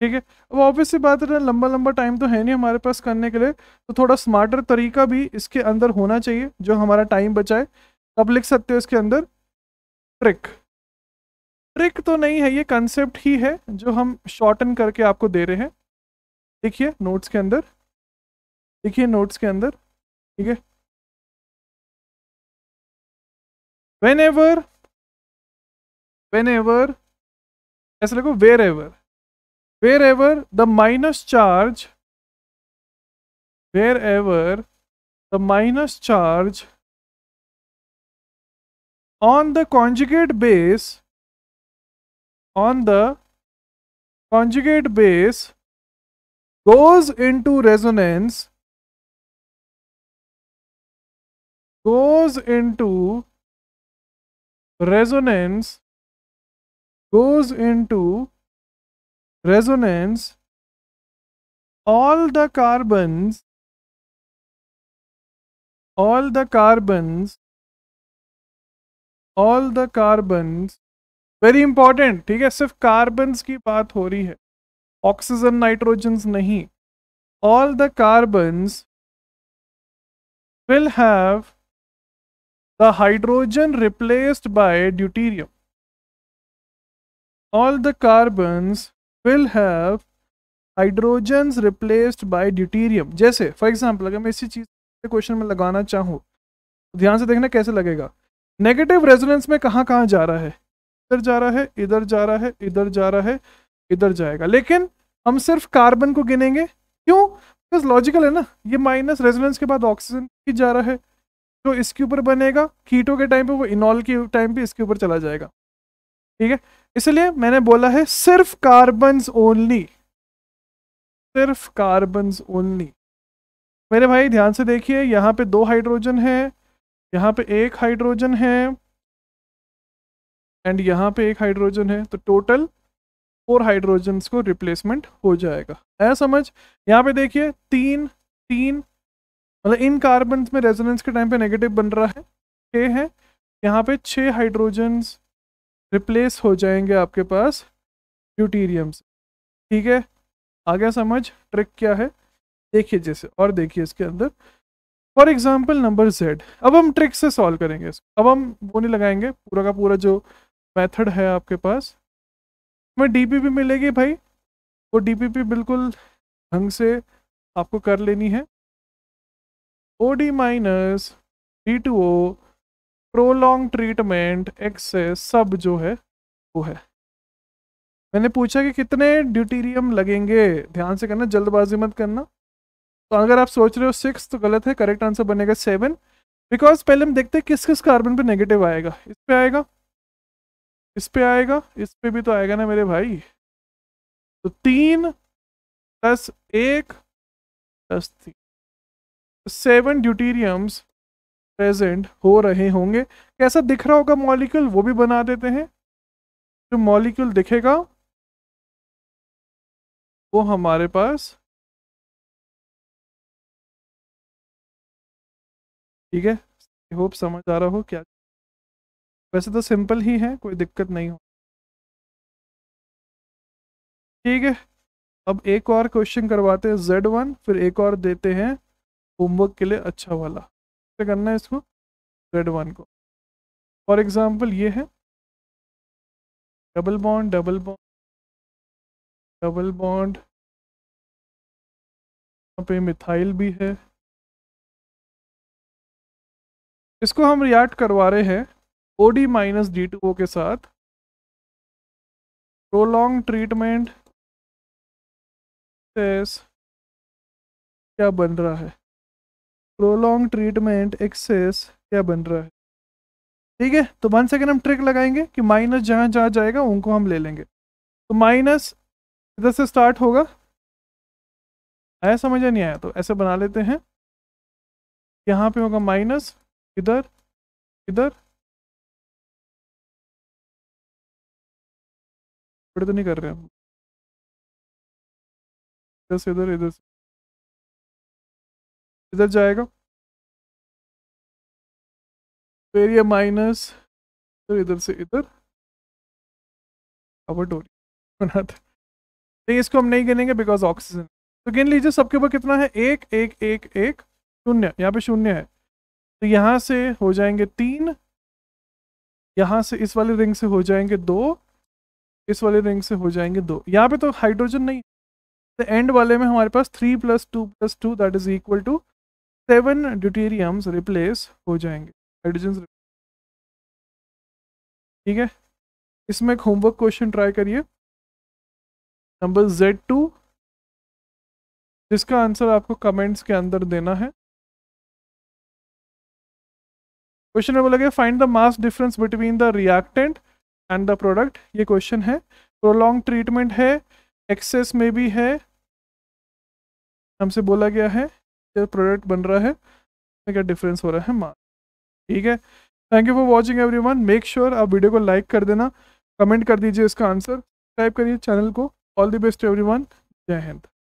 ठीक है अब ऑब्वियस सी बात है लंबा लंबा टाइम तो है नहीं हमारे पास करने के लिए तो थोड़ा स्मार्टर तरीका भी इसके अंदर होना चाहिए जो हमारा टाइम बचाए तब लिख सकते हो इसके अंदर ट्रिक ट्रिक तो नहीं है ये कंसेप्ट ही है जो हम शॉर्टन करके आपको दे रहे हैं देखिए नोट्स के अंदर देखिए नोट्स के अंदर ठीक है वेन एवर वेन एवर ऐसा लगो wherever wherever the minus charge wherever the minus charge on the conjugate base on the conjugate base goes into resonance goes into resonance goes into resonance, all the carbons, all the carbons, all the carbons, very important ठीक है सिर्फ carbons की बात हो रही है oxygen nitrogens नहीं all the carbons will have the hydrogen replaced by deuterium. All the carbons will have hydrogens replaced by deuterium जैसे फॉर एग्जाम्पल अगर मैं इसी चीज़ क्वेश्चन में लगाना चाहूँ तो ध्यान से देखना कैसे लगेगा नेगेटिव रेजोनेंस में कहाँ कहाँ जा रहा है इधर जा रहा है इधर जा रहा है इधर जा रहा है इधर जाएगा लेकिन हम सिर्फ कार्बन को गिनेंगे क्यों बिकॉज लॉजिकल है ना ये माइनस रेजोनेंस के बाद ऑक्सीजन की जा रहा है जो इसके ऊपर बनेगा कीटो के टाइम पे वो इनॉल के टाइम पे इसके ऊपर चला जाएगा ठीक है इसलिए मैंने बोला है सिर्फ कार्बन ओनली सिर्फ कार्बन ओनली मेरे भाई ध्यान से देखिए यहाँ पे दो हाइड्रोजन है यहाँ पे एक हाइड्रोजन है एंड यहाँ पे एक हाइड्रोजन है तो टोटल फोर हाइड्रोजन को रिप्लेसमेंट हो जाएगा ऐसा समझ यहाँ पे देखिए तीन तीन मतलब इन कार्बन में रेजोनेंस के टाइम पे नेगेटिव बन रहा है छः है यहाँ पे छः हाइड्रोजन्स रिप्लेस हो जाएंगे आपके पास ड्यूटीरियम से ठीक है आ गया समझ ट्रिक क्या है देखिए जैसे और देखिए इसके अंदर फॉर एग्जाम्पल नंबर जेड अब हम ट्रिक से सॉल्व करेंगे इसको अब हम वो नहीं लगाएंगे पूरा का पूरा जो मेथड है आपके पास हमें डी पी मिलेगी भाई वो डी पी बिल्कुल ढंग से आपको कर लेनी है O D minus D two O prolong treatment excess सब जो है वो है मैंने पूछा कि कितने ड्यूटीरियम लगेंगे ध्यान से करना जल्दबाजी मत करना तो अगर आप सोच रहे हो सिक्स तो गलत है करेक्ट आंसर बनेगा सेवन बिकॉज पहले हम देखते हैं किस किस कार्बन पे नेगेटिव आएगा इस पे आएगा इस पे आएगा इस पे भी तो आएगा ना मेरे भाई तो तीन प्लस एक प्लस तीन सेवन ड्यूटीरियम्स प्रेजेंट हो रहे होंगे कैसा दिख रहा होगा मॉलिक्यूल वो भी बना देते हैं जो मॉलिक्यूल दिखेगा वो हमारे पास ठीक है होप समझ आ रहा हो क्या वैसे तो सिंपल ही है कोई दिक्कत नहीं हो ठीक है अब एक और क्वेश्चन करवाते हैं जेड वन फिर एक और देते हैं होमवर्क के लिए अच्छा वाला से करना है इसको जेड वन को फॉर एग्ज़ाम्पल ये है double bond double bond double bond यहाँ पे मिथाइल भी है इसको हम रिएक्ट करवा रहे हैं O D minus D two O के साथ प्रोलॉन्ग ट्रीटमेंट क्या बन रहा है प्रोलॉन्ग ट्रीटमेंट एक्सेस क्या बन रहा है ठीक है तो वन सेकेंड हम ट्रिक लगाएंगे कि माइनस जहाँ जहाँ जाएगा उनको हम ले लेंगे तो माइनस इधर से स्टार्ट होगा आया समझ नहीं आया तो ऐसे बना लेते हैं यहाँ पे होगा माइनस इधर इधर तो नहीं कर रहे हम इधर से इधर इधर से इधर जाएगा ये माइनस इधर इधर से इधर अब डोरी बनाते इसको हम नहीं गिनेंगे बिकॉज ऑक्सीजन तो गिन लीजिए सबके ऊपर कितना है एक एक एक एक शून्य यहाँ पे शून्य है तो यहाँ से हो जाएंगे तीन यहाँ से इस वाले रिंग से हो जाएंगे दो इस वाले रिंग से हो जाएंगे दो यहाँ पे तो हाइड्रोजन नहीं तो एंड वाले में हमारे पास three plus two plus two that is equal to seven deuteriums replace हो जाएंगे हाइड्रोजन ठीक है इसमें एक होमवर्क क्वेश्चन ट्राई करिए नंबर जेड टू जिसका आंसर आपको कमेंट्स के अंदर देना है क्वेश्चन में बोला गया find the mass difference between the reactant and the product ये क्वेश्चन है प्रोलॉन्ग ट्रीटमेंट है एक्सेस में भी है हमसे बोला गया है प्रोडक्ट बन रहा है तो क्या डिफरेंस हो रहा है मार ठीक है thank you for watching everyone make sure आप वीडियो को लाइक कर देना कमेंट कर दीजिए इसका आंसर सब्सक्राइब करिए चैनल को all the best everyone जय हिंद